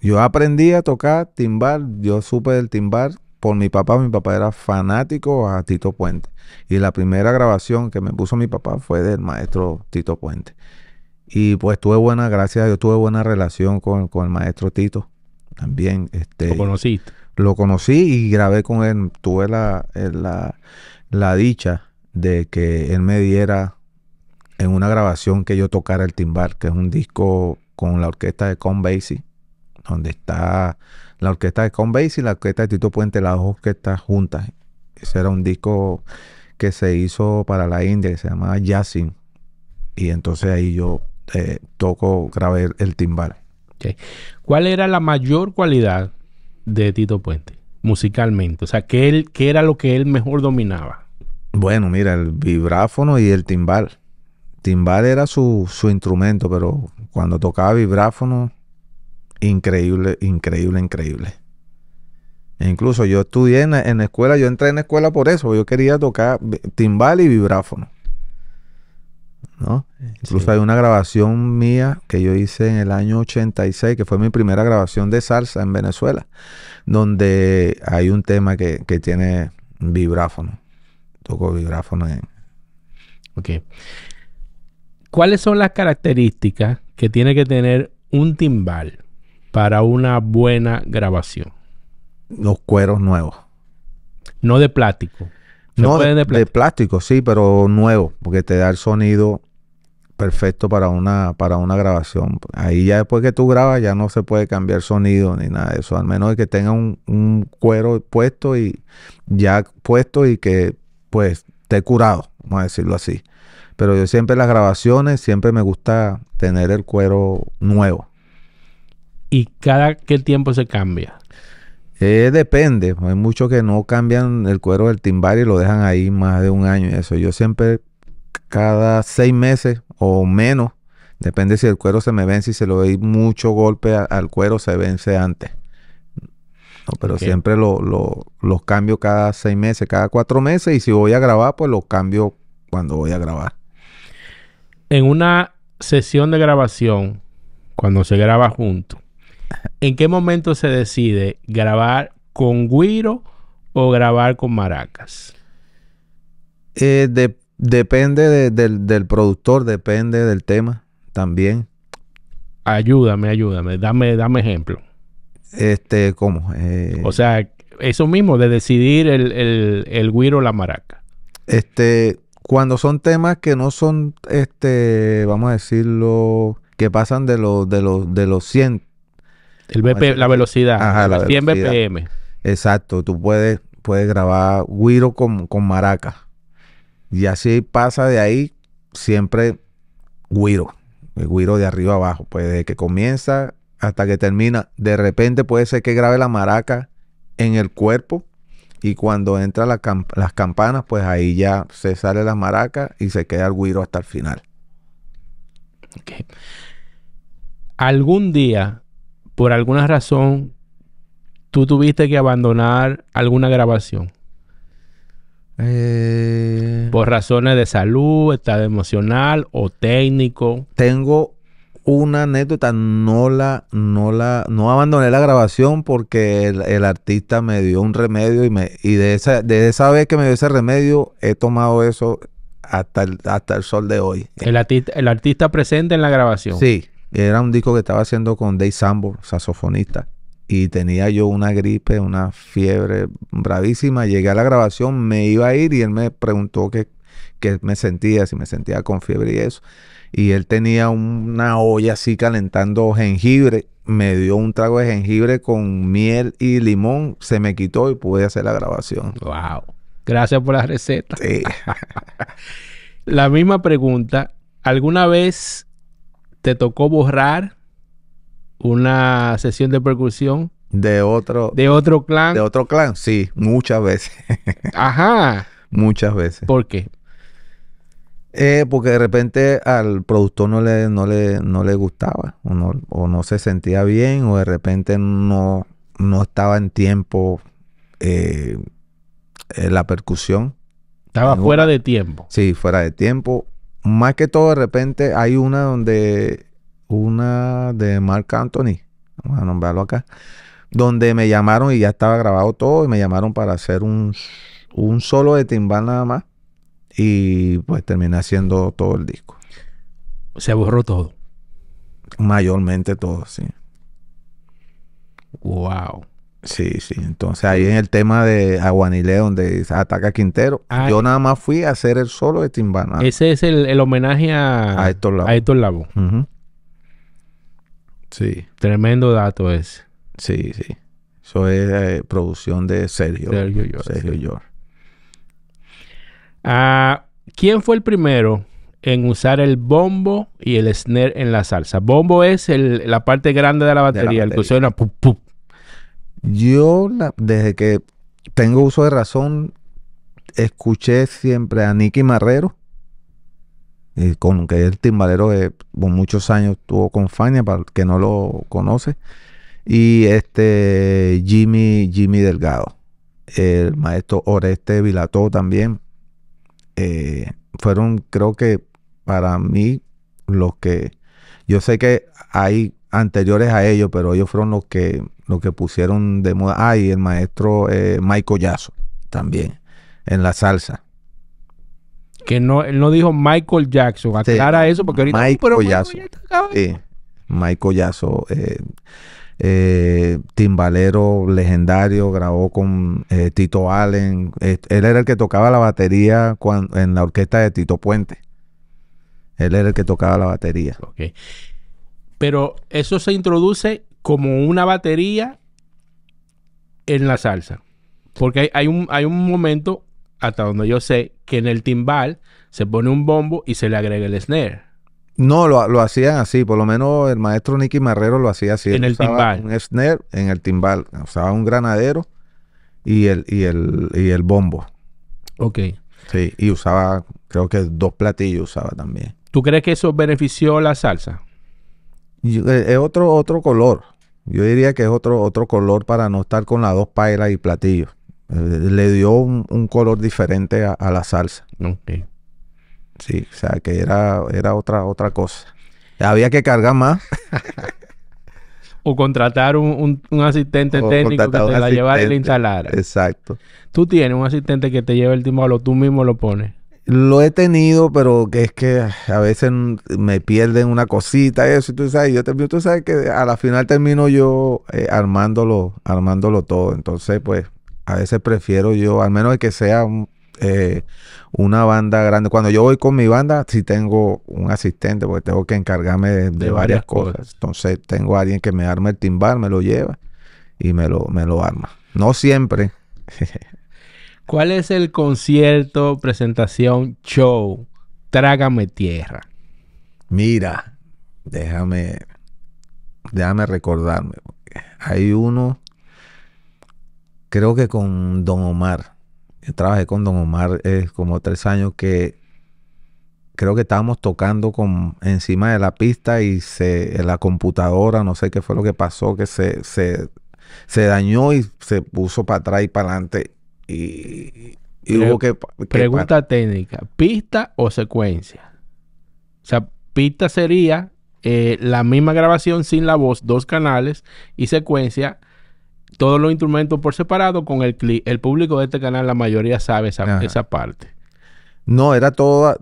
Yo aprendí a tocar timbal, yo supe del timbal por mi papá. Mi papá era fanático a Tito Puente. Y la primera grabación que me puso mi papá fue del maestro Tito Puente. Y pues tuve buena, gracias yo tuve buena relación con, el maestro Tito. También. Este, ¿Lo conocí. Lo conocí y grabé con él. Tuve la, la dicha de que él me diera en una grabación que yo tocara el timbal, que es un disco con la orquesta de Con Basie, donde está la orquesta de Con Basie y la orquesta de Tito Puente, las dos orquestas juntas. Ese era un disco que se hizo para la India, que se llamaba Yasin. Y entonces ahí yo eh, toco, grabé el timbal. ¿Cuál era la mayor cualidad de Tito Puente musicalmente? O sea, ¿qué, él, qué era lo que él mejor dominaba? Bueno, mira, el vibráfono y el timbal timbal era su, su instrumento, pero cuando tocaba vibráfono, increíble, increíble, increíble. E incluso yo estudié en, escuela, yo entré en escuela por eso, yo quería tocar timbal y vibráfono. ¿no? Incluso hay una grabación mía que yo hice en el año 86, que fue mi primera grabación de salsa en Venezuela, donde hay un tema que, que tiene vibráfono. Toco vibráfono en... Ok. ¿Cuáles son las características que tiene que tener un timbal para una buena grabación? Los cueros nuevos. No de plástico. No, de, plástico. sí, pero nuevo, porque te da el sonido perfecto para una, para una grabación. Ahí ya después que tú grabas ya no se puede cambiar sonido ni nada de eso, al menos que tenga un, cuero puesto y ya puesto y que pues esté curado, vamos a decirlo así. Pero yo siempre las grabaciones, siempre me gusta tener el cuero nuevo. ¿Y cada qué tiempo se cambia? Eh, depende. Hay muchos que no cambian el cuero del timbal y lo dejan ahí más de un año. eso yo siempre, cada seis meses o menos, depende si el cuero se me vence, si se le doy mucho golpe al cuero, se vence antes. pero siempre lo, los cambio cada seis meses, cada cuatro meses. Y si voy a grabar, pues los cambio cuando voy a grabar en una sesión de grabación, cuando se graba junto, ¿en qué momento se decide grabar con Guiro o grabar con Maracas? Eh, depende del, productor, depende del tema también. Ayúdame, ayúdame, dame, dame ejemplo. Este, ¿cómo? Eh, o sea, eso mismo, de decidir el, el guiro o la maraca. Este, cuando son temas que no son, este, vamos a decirlo, que pasan de los de los de los 100. El la velocidad. 100 BPM. Exacto, tú puedes puedes grabar guiro con, con maraca. Y así pasa de ahí siempre guiro. El guiro de arriba abajo, pues desde que comienza hasta que termina. De repente puede ser que grabe la maraca en el cuerpo y cuando entra las campanas, pues ahí ya se sale la maracas y se queda el guiro hasta el final. Algún día, por alguna razón, tú tuviste que abandonar alguna grabación. Eh, por razones de salud, estado emocional o técnico. Tengo una anécdota, no la, no la, no abandoné la grabación porque el, artista me dio un remedio y me, y de esa, de esa vez que me dio ese remedio, he tomado eso hasta el, hasta el sol de hoy. El artista, el artista presente en la grabación. Sí, era un disco que estaba haciendo con Dave Sambor, saxofonista. Y tenía yo una gripe, una fiebre bravísima. Llegué a la grabación, me iba a ir y él me preguntó qué... qué me sentía, si me sentía con fiebre y eso y él tenía una olla así calentando jengibre. Me dio un trago de jengibre con miel y limón, se me quitó y pude hacer la grabación. ¡Wow! Gracias por la receta. Sí. la misma pregunta. ¿Alguna vez te tocó borrar una sesión de percusión? De otro. De otro clan. De otro clan, sí, muchas veces. Ajá. Muchas veces. ¿Por qué? Eh, porque de repente al productor no le, no le, no le gustaba, o no, se sentía bien, o de repente no, no estaba en tiempo eh, eh, la percusión. Estaba fuera de tiempo. Sí, fuera de tiempo. Más que todo, de repente hay una donde, una de Mark Anthony, vamos a nombrarlo acá, donde me llamaron y ya estaba grabado todo, y me llamaron para hacer un, un solo de timbal nada más y pues terminé haciendo todo el disco. ¿Se borró todo? Mayormente todo, sí. Wow. Sí, sí. Entonces ahí en el tema de Aguanile, donde ataca Quintero, yo nada más fui a hacer el solo de Timbana. Ese es el, homenaje a, a Héctor Lavo. Sí. Tremendo dato ese. Sí, sí. Eso es eh, producción de Sergio. Sergio Ah, ¿Quién fue el primero en usar el bombo y el snare en la salsa? Bombo es la parte grande de la batería, el que suena Yo, desde que tengo uso de razón, escuché siempre a Nicky Marrero, eh, con que el timbalero que por muchos años estuvo con Fania, para el que no lo conoce, y este Jimmy, Jimmy Delgado, el maestro Oreste Vilató también, eh, fueron, creo que para mí, los que. Yo sé que hay anteriores a ellos, pero ellos fueron los que, los que pusieron de moda. Ah, y el maestro Michael eh, Mike también, en la salsa. Que no, él no dijo Michael Jackson. Aclara a eso porque ahorita. Mike Michael Mike eh, eh, timbalero legendario, grabó con eh, Tito Allen. él era el que tocaba la batería en la orquesta de Tito Puente. Él era el que tocaba la batería. Pero eso se introduce como una batería en la salsa. Porque un, hay un momento, hasta donde yo sé, que en el timbal se pone un bombo y se le agrega el snare. No, lo, hacían así, por lo menos el maestro Nicky Marrero lo hacía así. En el timbal. Un snare en el timbal, usaba un granadero y el, el, bombo. Ok. Sí, y usaba, creo que dos platillos usaba también. ¿Tú crees que eso benefició la salsa? Eh, es otro, otro color. Yo diría que es otro, otro color para no estar con las dos pailas y platillos. Eh, le dio un, color diferente a, la salsa. Okay. Sí, o sea, que era, era otra, otra cosa. Había que cargar más. o contratar un, asistente técnico que te la llevara y la instalara. Exacto. Tú tienes un asistente que te lleva el timbal o tú mismo lo pones. Lo he tenido, pero que es que a veces me pierden una cosita eso. Y tú sabes, yo sabes que a la final termino yo eh, armándolo, armándolo todo. Entonces, pues, a veces prefiero yo, al menos que sea un, eh, una banda grande. Cuando yo voy con mi banda, si tengo un asistente, porque tengo que encargarme de, varias cosas. Entonces tengo a alguien que me arma el timbal, me lo lleva y me lo, me lo arma. No siempre. ¿Cuál es el concierto, presentación, show? Trágame tierra. Mira, déjame, déjame recordarme. Hay uno, creo que con Don Omar trabajé con Don Omar eh, como tres años que creo que estábamos tocando con, encima de la pista y se, la computadora, no sé qué fue lo que pasó, que se, dañó y se puso para atrás y para adelante. Y, y que, Pregunta técnica, ¿pista o secuencia? O sea, pista sería eh, la misma grabación sin la voz, dos canales y secuencia todos los instrumentos por separado con el clic. El público de este canal, la mayoría sabe esa, esa parte. No, era todo ah,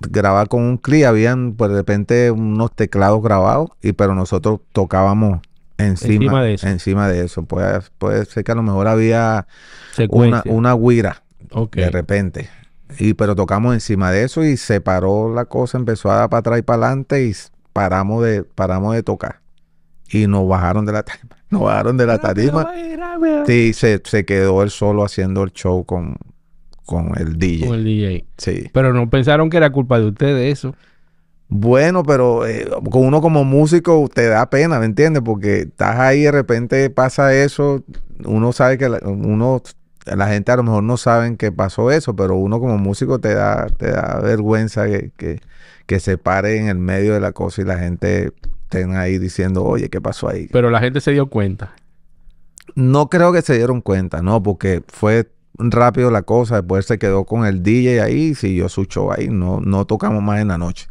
grabar con un clip. Habían pues, de repente unos teclados grabados, y pero nosotros tocábamos encima, de eso. Encima de eso. Pues, puede ser que a lo mejor había una, una guira de repente. Y, pero tocamos encima de eso y se paró la cosa, empezó a dar para atrás y para adelante y paramos de, paramos de tocar y nos bajaron de la tarima. Nos bajaron de la tarima. Sí, se, quedó él solo haciendo el show con, con el DJ. Con el DJ. Sí. Pero no pensaron que era culpa de ustedes eso. Bueno, pero eh, con uno como músico te da pena, ¿me entiendes? Porque estás ahí y de repente pasa eso, uno sabe que uno la gente a lo mejor no saben que pasó eso, pero uno como músico te da te da vergüenza que, que se pare en el medio de la cosa y la gente estén ahí diciendo, oye, ¿qué pasó ahí? Pero la gente se dio cuenta. No creo que se dieron cuenta, no, porque fue rápido la cosa, después se quedó con el DJ ahí, siguió su show ahí, no, no tocamos más en la noche.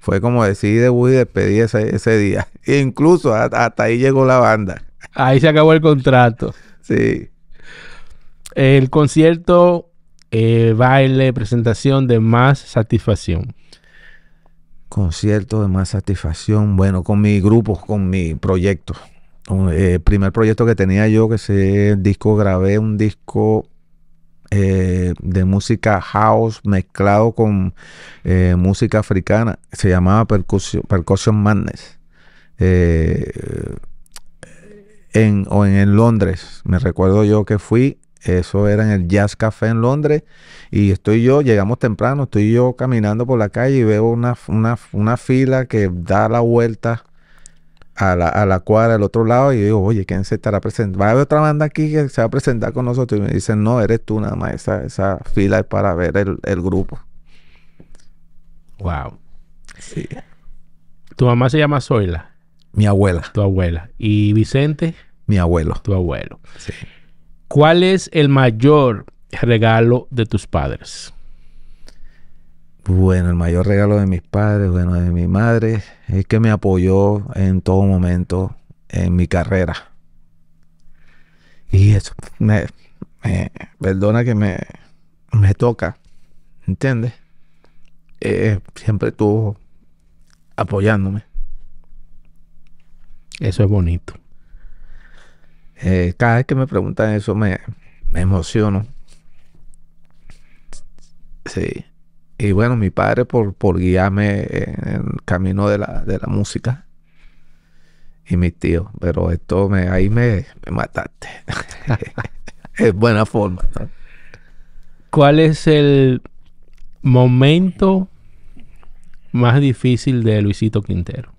Fue como decir de y despedí ese, día. E incluso hasta, ahí llegó la banda. Ahí se acabó el contrato. Sí. El concierto, eh, baile, presentación de más satisfacción. Concierto de más satisfacción, bueno, con mi grupo, con mi proyecto. Eh, el primer proyecto que tenía yo, que se disco, grabé un disco eh, de música house mezclado con eh, música africana. Se llamaba Percussion, Madness. o en Londres, me recuerdo yo que fui eso era en el Jazz Café en Londres. Y estoy yo, llegamos temprano, estoy yo caminando por la calle y veo una, una, fila que da la vuelta a la, cuadra del otro lado y digo, oye, ¿quién se estará presentando? Va a haber otra banda aquí que se va a presentar con nosotros. Y me dicen, no, eres tú nada más. Esa, fila es para ver el, el grupo. Wow. Sí. Tu mamá se llama Zoila. Mi abuela. Tu abuela. ¿Y Vicente? Mi abuelo. Tu abuelo. Sí. ¿Cuál es el mayor regalo de tus padres? Bueno, el mayor regalo de mis padres, bueno, de mi madre, es que me apoyó en todo momento en mi carrera. Y eso, me, perdona que me, toca, ¿entiendes? Eh, siempre estuvo apoyándome. Eso es bonito. Eh, cada vez que me preguntan eso me, emociono. Sí. Y bueno, mi padre por, por guiarme en el camino de la, música. Y mis tíos. Pero esto me, ahí me, mataste. es buena forma. ¿Cuál es el momento más difícil de Luisito Quintero?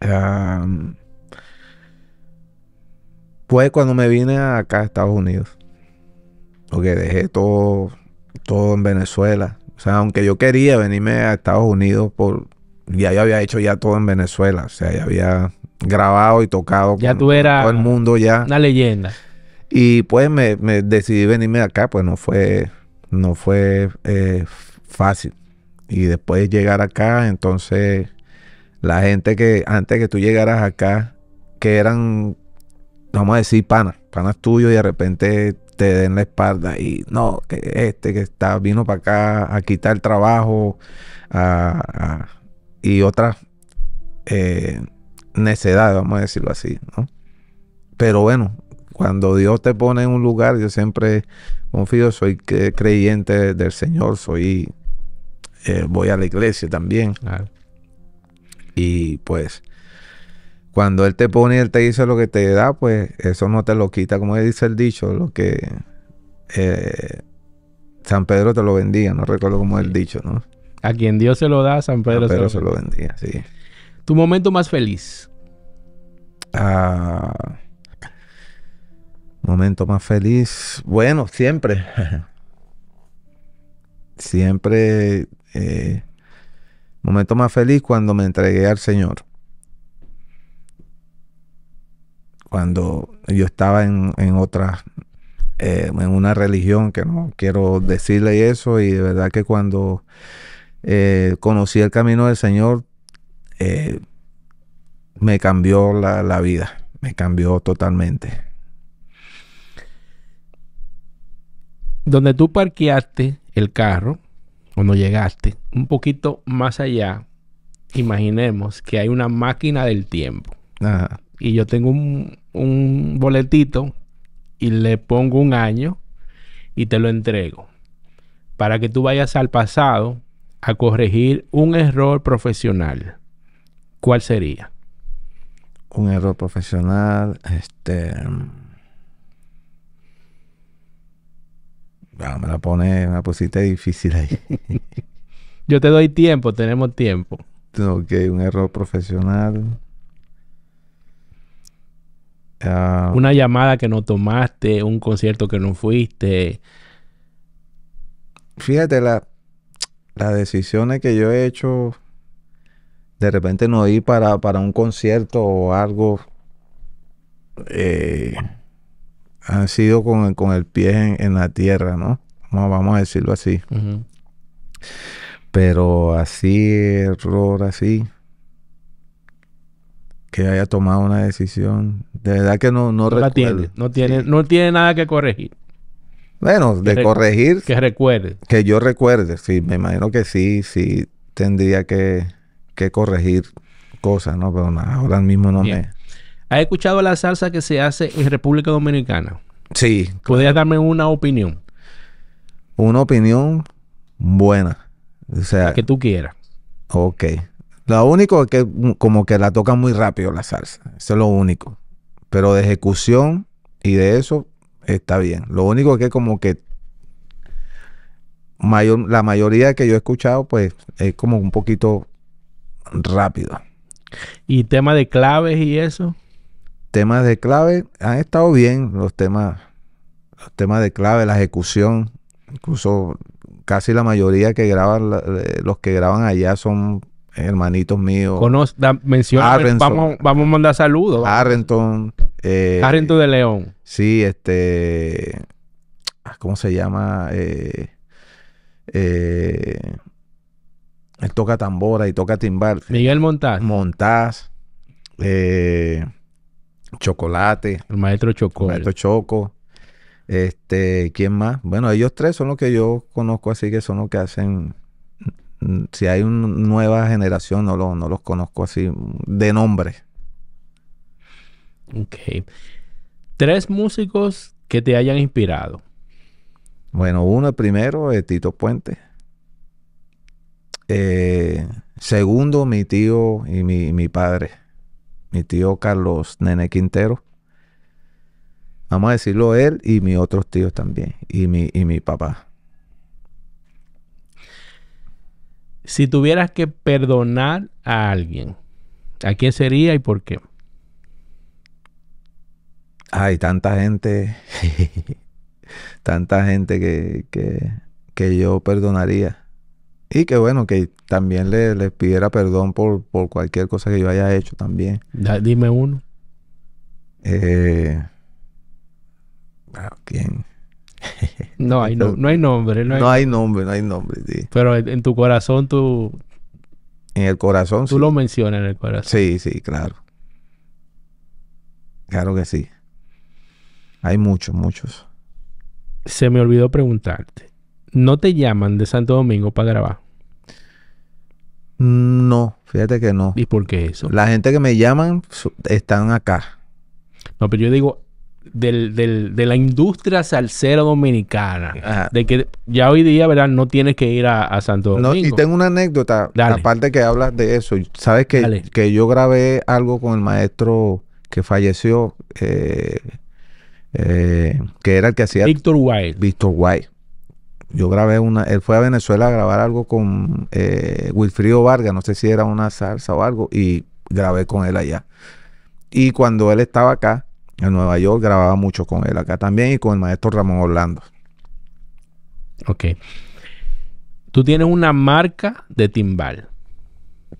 ah pues cuando me vine acá a Estados Unidos. Porque dejé todo, todo en Venezuela. O sea, aunque yo quería venirme a Estados Unidos por... Ya yo había hecho ya todo en Venezuela. O sea, ya había grabado y tocado ya con tú todo el mundo ya. Una leyenda. Y pues me, decidí venirme acá, pues no fue, no fue eh, fácil. Y después de llegar acá, entonces la gente que antes que tú llegaras acá, que eran vamos a decir panas, panas tuyo y de repente te den la espalda y no, que este que está vino para acá a quitar el trabajo y otras eh, necedades, vamos a decirlo así, ¿no? Pero bueno, cuando Dios te pone en un lugar, yo siempre confío, soy creyente del Señor, soy eh, voy a la iglesia también. Y pues cuando Él te pone y Él te dice lo que te da, pues eso no te lo quita. Como dice el dicho, lo que eh, San Pedro te lo vendía, no recuerdo cómo es el dicho, ¿no? A quien Dios se lo da, San Pedro, se, lo... vendía, sí. ¿Tu momento más feliz? Ah, momento más feliz. Bueno, siempre. siempre. Eh, momento más feliz cuando me entregué al Señor. cuando yo estaba en, otra, eh, en una religión que no quiero decirle eso, y de verdad que cuando eh, conocí el camino del Señor, eh, me cambió la, la vida, me cambió totalmente. Donde tú parqueaste el carro, cuando llegaste, un poquito más allá, imaginemos que hay una máquina del tiempo. Ajá y yo tengo un, boletito y le pongo un año y te lo entrego para que tú vayas al pasado a corregir un error profesional. ¿Cuál sería? Un error profesional, este... Mm, ah, me la pone, una difícil ahí. Yo te doy tiempo, tenemos tiempo. Ok, un error profesional. Ah. Una llamada que no tomaste, un concierto que no fuiste. Fíjate, la, las decisiones que yo he hecho, de repente no ir para, para un concierto o algo, eh, han sido con el, con el pie en, la tierra, ¿no? Vamos, vamos a decirlo así. Pero así, error, así que haya tomado una decisión. De verdad que no, no, no recuerdo. tiene, no, tiene, nada que corregir. Bueno, de corregir. Que recuerde. Que yo recuerde, sí, me imagino que sí, sí tendría que, corregir cosas, ¿no? Pero nada, ahora mismo no me. ¿Has escuchado la salsa que se hace en República Dominicana? Sí. ¿Podrías darme una opinión? Una opinión buena. O sea. La que tú quieras. Ok. Lo único es que mm, como que la toca muy rápido la salsa. Eso es lo único. Pero de ejecución y de eso está bien. Lo único es que como que la mayoría que yo he escuchado pues es como un poquito rápido. ¿Y tema de claves y eso? Temas de clave han estado bien los temas los temas de clave, la ejecución, incluso casi la mayoría que graban eh, los que graban allá son hermanitos míos. da, menciona, pues, vamos, a mandar saludos. Arrenton. Eh, de León. Sí, este. Ah, ¿Cómo se llama? Eh, eh, él toca tambora y toca timbal. Miguel Montaz. Montaz. Chocolate. El maestro Choco. maestro Choco. Este, ¿quién más? Bueno, ellos tres son los que yo conozco, así que son los que hacen si hay una nueva generación, no, no los conozco así de nombre. Ok. Tres músicos que te hayan inspirado. Bueno, uno, el primero, es eh, Tito Puente. Eh, segundo, mi tío y mi, mi, padre. Mi tío Carlos Nene Quintero. Vamos a decirlo él y mis otros tíos también. Y mi, y mi papá. Si tuvieras que perdonar a alguien, ¿a quién sería y por qué? Hay tanta gente, tanta gente que, que, que, yo perdonaría. Y que bueno, que también les le pidiera perdón por, por, cualquier cosa que yo haya hecho también. dime uno. Eh, ¿Quién? No hay, no, hay nombre. No hay, no nombre, no hay nombre. Pero en, tu corazón tú... En el corazón, Tú lo mencionas en el corazón. Sí, sí, claro. Claro que sí. Hay muchos, muchos. Se me olvidó preguntarte. ¿No te llaman de Santo Domingo para grabar? No, fíjate que no. ¿Y por qué eso? La gente que me llaman están acá. No, pero yo digo de la industria salsera dominicana. De que ya hoy día, ¿verdad? No tienes que ir a, Santo Domingo. No, y tengo una anécdota, aparte que hablas de eso. Sabes que, que, yo grabé algo con el maestro que falleció, eh, eh, que era el que hacía... Víctor White. Víctor White. Yo grabé una... Él fue a Venezuela a grabar algo con eh, Wilfrido Vargas, no sé si era una salsa o algo, y grabé con él allá. Y cuando él estaba acá, en Nueva York grababa mucho con él acá también y con el maestro Ramón Orlando. Ok. Tú tienes una marca de timbal.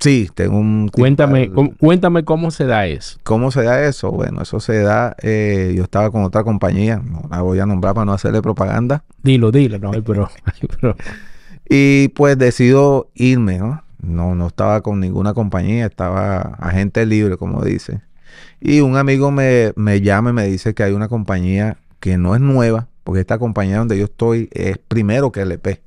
Sí, tengo un... Cuéntame, cuéntame cómo se da eso. ¿Cómo se da eso? Bueno, eso se da... Eh, yo estaba con otra compañía, no la voy a nombrar para no hacerle propaganda. Dilo, dilo, no, pero. y pues decido irme, ¿no? No, no estaba con ninguna compañía, estaba agente libre, como dice. Y un amigo me, llama y me dice que hay una compañía que no es nueva, porque esta compañía donde yo estoy es primero que LP.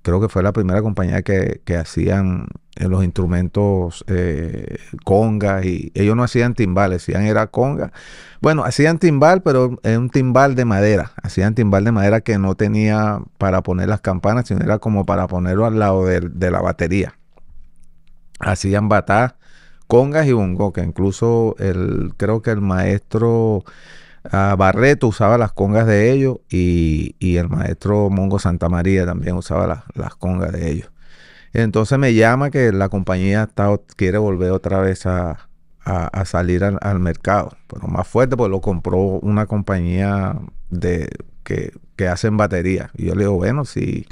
Creo que fue la primera compañía que, hacían eh, los instrumentos eh, congas y ellos no hacían timbal, hacían era conga. Bueno, hacían timbal, pero es un timbal de madera. Hacían timbal de madera que no tenía para poner las campanas, sino era como para ponerlo al lado de, de la batería. Hacían batá congas y bongo, que incluso el, creo que el maestro ah, Barreto usaba las congas de ellos y, el maestro Mongo Santa María también usaba las congas de ellos. Entonces me llama que la compañía quiere volver otra vez a, salir al, mercado, pero más fuerte, pues lo compró una compañía de que, que hacen batería. Y yo le digo, bueno, si,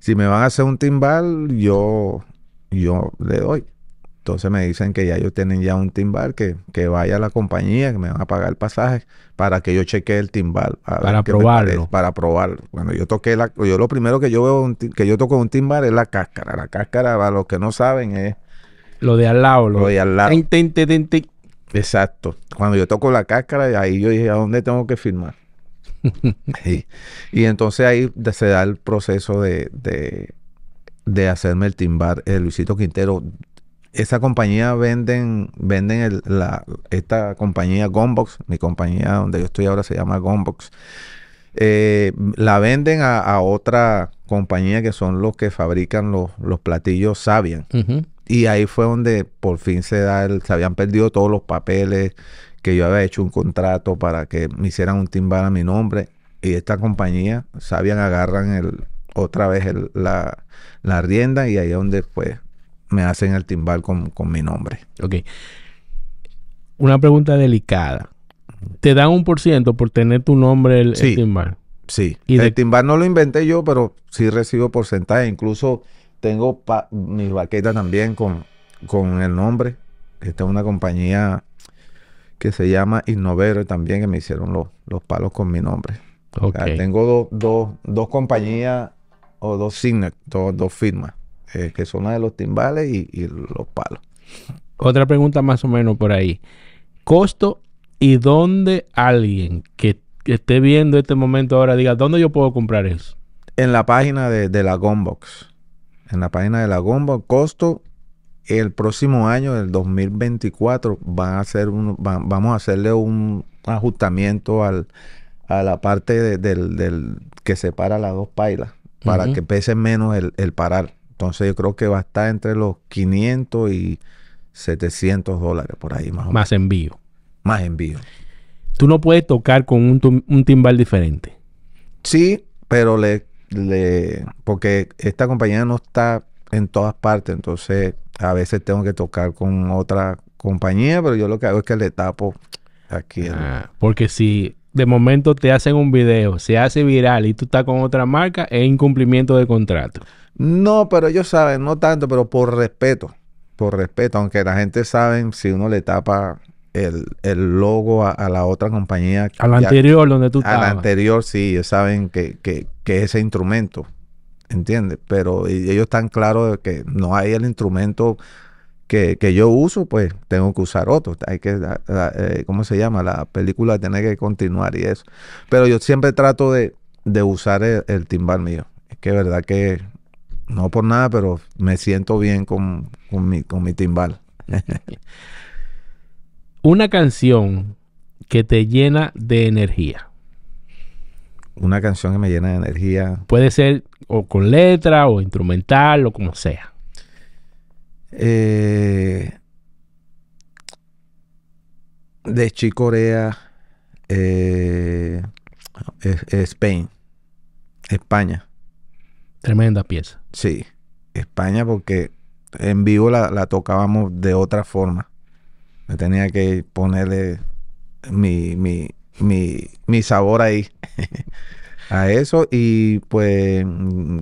si me van a hacer un timbal, yo, yo le doy. Entonces me dicen que ya ellos tienen ya un timbal, que, vaya a la compañía, que me van a pagar el pasaje para que yo chequee el timbal. para probarlo. Para probarlo. Cuando yo toqué la, yo lo primero que yo veo, que yo toco un timbal es la cáscara. La cáscara, para los que no saben, es... Lo de al lado. Lo, de al lado. Exacto. Cuando yo toco la cáscara, ahí yo dije, ¿a dónde tengo que firmar? Y entonces ahí se da el proceso de, de, de hacerme el timbal... El eh, Luisito Quintero esa compañía venden, venden la, esta compañía Gombox, mi compañía donde yo estoy ahora se llama Gombox. Eh, la venden a, otra compañía que son los que fabrican los, platillos Sabian. Y ahí fue donde por fin se da se habían perdido todos los papeles, que yo había hecho un contrato para que me hicieran un timbal a mi nombre. Y esta compañía, Sabian, agarran el, otra vez la, la rienda y ahí es donde fue. Pues, me hacen el timbal con, mi nombre. Ok. Una pregunta delicada. ¿Te dan un por ciento por tener tu nombre el, sí, timbal? Sí. ¿Y el timbal no lo inventé yo, pero sí recibo porcentaje. Incluso tengo mis también con, con el nombre. Esta es una compañía que se llama Innovero también, que me hicieron los, palos con mi nombre. Okay. tengo dos compañías o dos signos, dos firmas. Eh, que son las de los timbales y, los palos. Otra pregunta más o menos por ahí. Costo y dónde alguien que esté viendo este momento ahora diga, ¿dónde yo puedo comprar eso? En la página de, la Gombox. En la página de la Gombox, costo el próximo año, el 2024, van a hacer un, vamos a hacerle un ajustamiento al, a la parte del, que separa las dos pailas para que pese menos el, el parar. Entonces yo creo que va a estar entre los 500 y 700 dólares por ahí más Más envío. Más envío. Tú no puedes tocar con un, timbal diferente. Sí, pero le, Porque esta compañía no está en todas partes, entonces a veces tengo que tocar con otra compañía, pero yo lo que hago es que le tapo aquí. Ah, porque si de momento te hacen un video, se hace viral y tú estás con otra marca, es incumplimiento de contrato. No, pero ellos saben, no tanto, pero por respeto, por respeto, aunque la gente sabe si uno le tapa el, logo a, la otra compañía. A la anterior donde tú estás. A la anterior sí, ellos saben que, que, que ese instrumento, ¿entiendes? Pero ellos están claros de que no hay el instrumento que, yo uso, pues tengo que usar otro. Hay que, ah, ah, eh, ¿cómo se llama? La película tiene que continuar y eso. Pero yo siempre trato de, usar el, timbal mío. Es que es verdad que no por nada, pero me siento bien con, con, mi, con mi timbal. Una canción que te llena de energía. Una canción que me llena de energía. Puede ser o con letra o instrumental o como sea. Eh, de Chicorea, eh, Spain, España. Tremenda pieza. Sí, España porque en vivo la, tocábamos de otra forma. Me tenía que ponerle mi, mi, mi, mi sabor ahí. a eso. Y pues,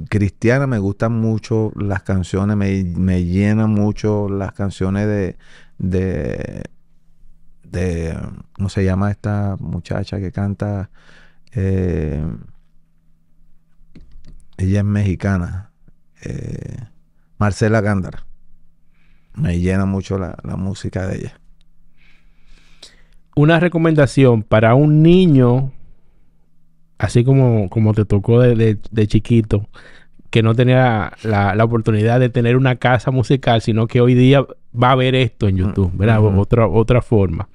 cristiana, me gustan mucho las canciones, me, llenan mucho las canciones de, de, de, ¿cómo se llama esta muchacha que canta? Eh, ella es mexicana, eh, Marcela Gándara. Me llena mucho la música de ella. Una recomendación para un niño así como, como te tocó de, chiquito, que no tenía la, oportunidad de tener una casa musical, sino que hoy día va a ver esto en YouTube, ¿verdad? otra, otra forma.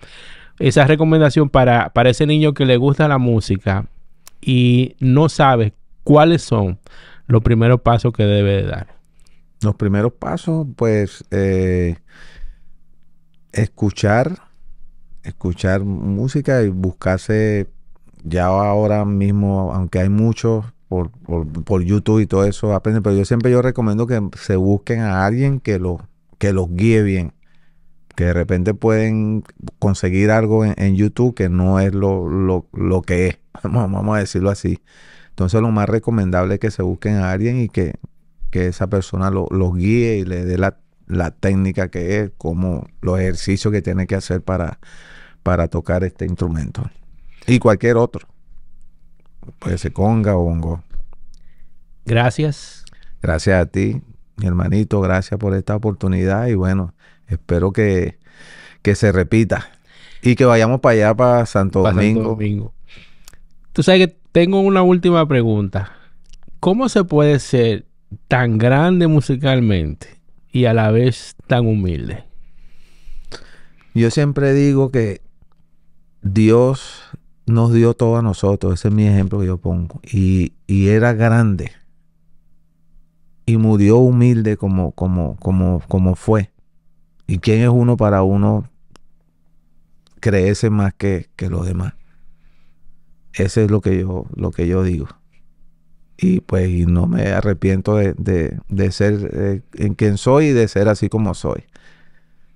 Esa recomendación para, para ese niño que le gusta la música y no sabe cuáles son los primeros pasos que debe dar. Los primeros pasos, pues, eh, escuchar, escuchar música y buscarse ya ahora mismo, aunque hay muchos por, YouTube y todo eso, aprenden, pero yo siempre yo recomiendo que se busquen a alguien que los, que los guíe bien. Que de repente pueden conseguir algo en, YouTube que no es lo, lo que es. Vamos, a decirlo así. Entonces lo más recomendable es que se busquen a alguien y que, esa persona los guíe y le dé la, técnica que es, como los ejercicios que tiene que hacer para, para tocar este instrumento. Y cualquier otro. Puede ser conga o hongo. Gracias. Gracias a ti, mi hermanito. Gracias por esta oportunidad. Y bueno, espero que, se repita. Y que vayamos para allá, para Santo Domingo. Santo Domingo. Tú sabes que tengo una última pregunta. ¿Cómo se puede ser tan grande musicalmente y a la vez tan humilde? Yo siempre digo que Dios nos dio todo a nosotros. Ese es mi ejemplo que yo pongo. Y, era grande. Y murió humilde como, como, como, como fue. ¿Y quién es uno para uno creerse más que, que los demás? Ese es lo que yo, lo que yo digo. Y pues no me arrepiento de, de, ser eh, en quien soy y de ser así como soy.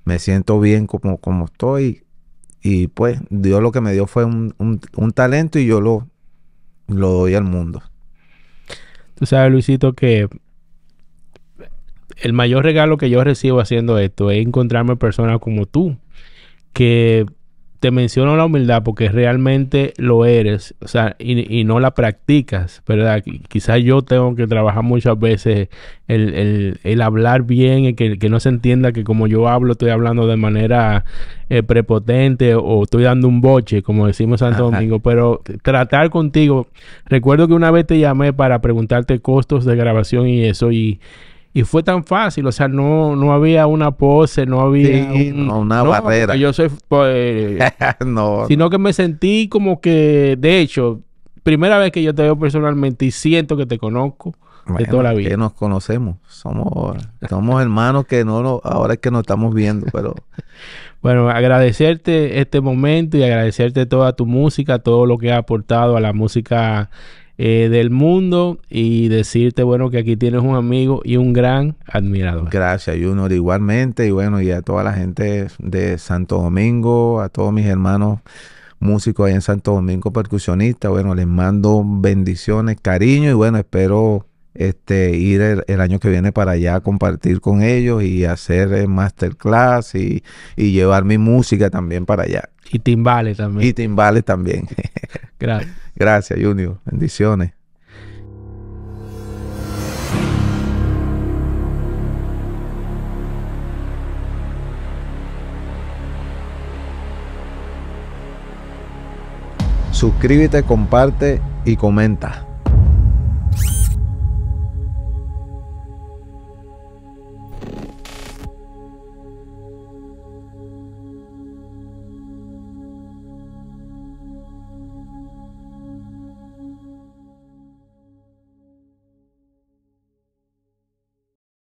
Me siento bien como, como estoy y pues Dios lo que me dio fue un, talento y yo lo, lo doy al mundo. Tú sabes, Luisito, que el mayor regalo que yo recibo haciendo esto es encontrarme personas como tú, que te menciono la humildad porque realmente lo eres, o sea, y, no la practicas, ¿verdad? Quizás yo tengo que trabajar muchas veces el, hablar bien, y que, no se entienda que como yo hablo estoy hablando de manera eh, prepotente o estoy dando un boche, como decimos Santo Domingo, pero tratar contigo, recuerdo que una vez te llamé para preguntarte costos de grabación y eso, y y fue tan fácil, o sea, no, no había una pose, no había sí, no, una barrera. Yo soy... Pues, no, sino que me sentí como que, de hecho, primera vez que yo te veo personalmente y siento que te conozco de toda la vida. Que nos conocemos, somos, somos hermanos que no lo, ahora es que nos estamos viendo, pero bueno, agradecerte este momento y agradecerte toda tu música, todo lo que has aportado a la música eh, del mundo y decirte, bueno, que aquí tienes un amigo y un gran admirador. Gracias, Junior, igualmente. Y bueno, y a toda la gente de Santo Domingo, a todos mis hermanos músicos ahí en Santo Domingo, percusionistas, bueno, les mando bendiciones, cariño y bueno, espero este, ir el, año que viene para allá a compartir con ellos y hacer eh, masterclass y llevar mi música también para allá. Y timbales también. Y timbales también. Gracias. Gracias, Junior. Bendiciones. Suscríbete, comparte y comenta.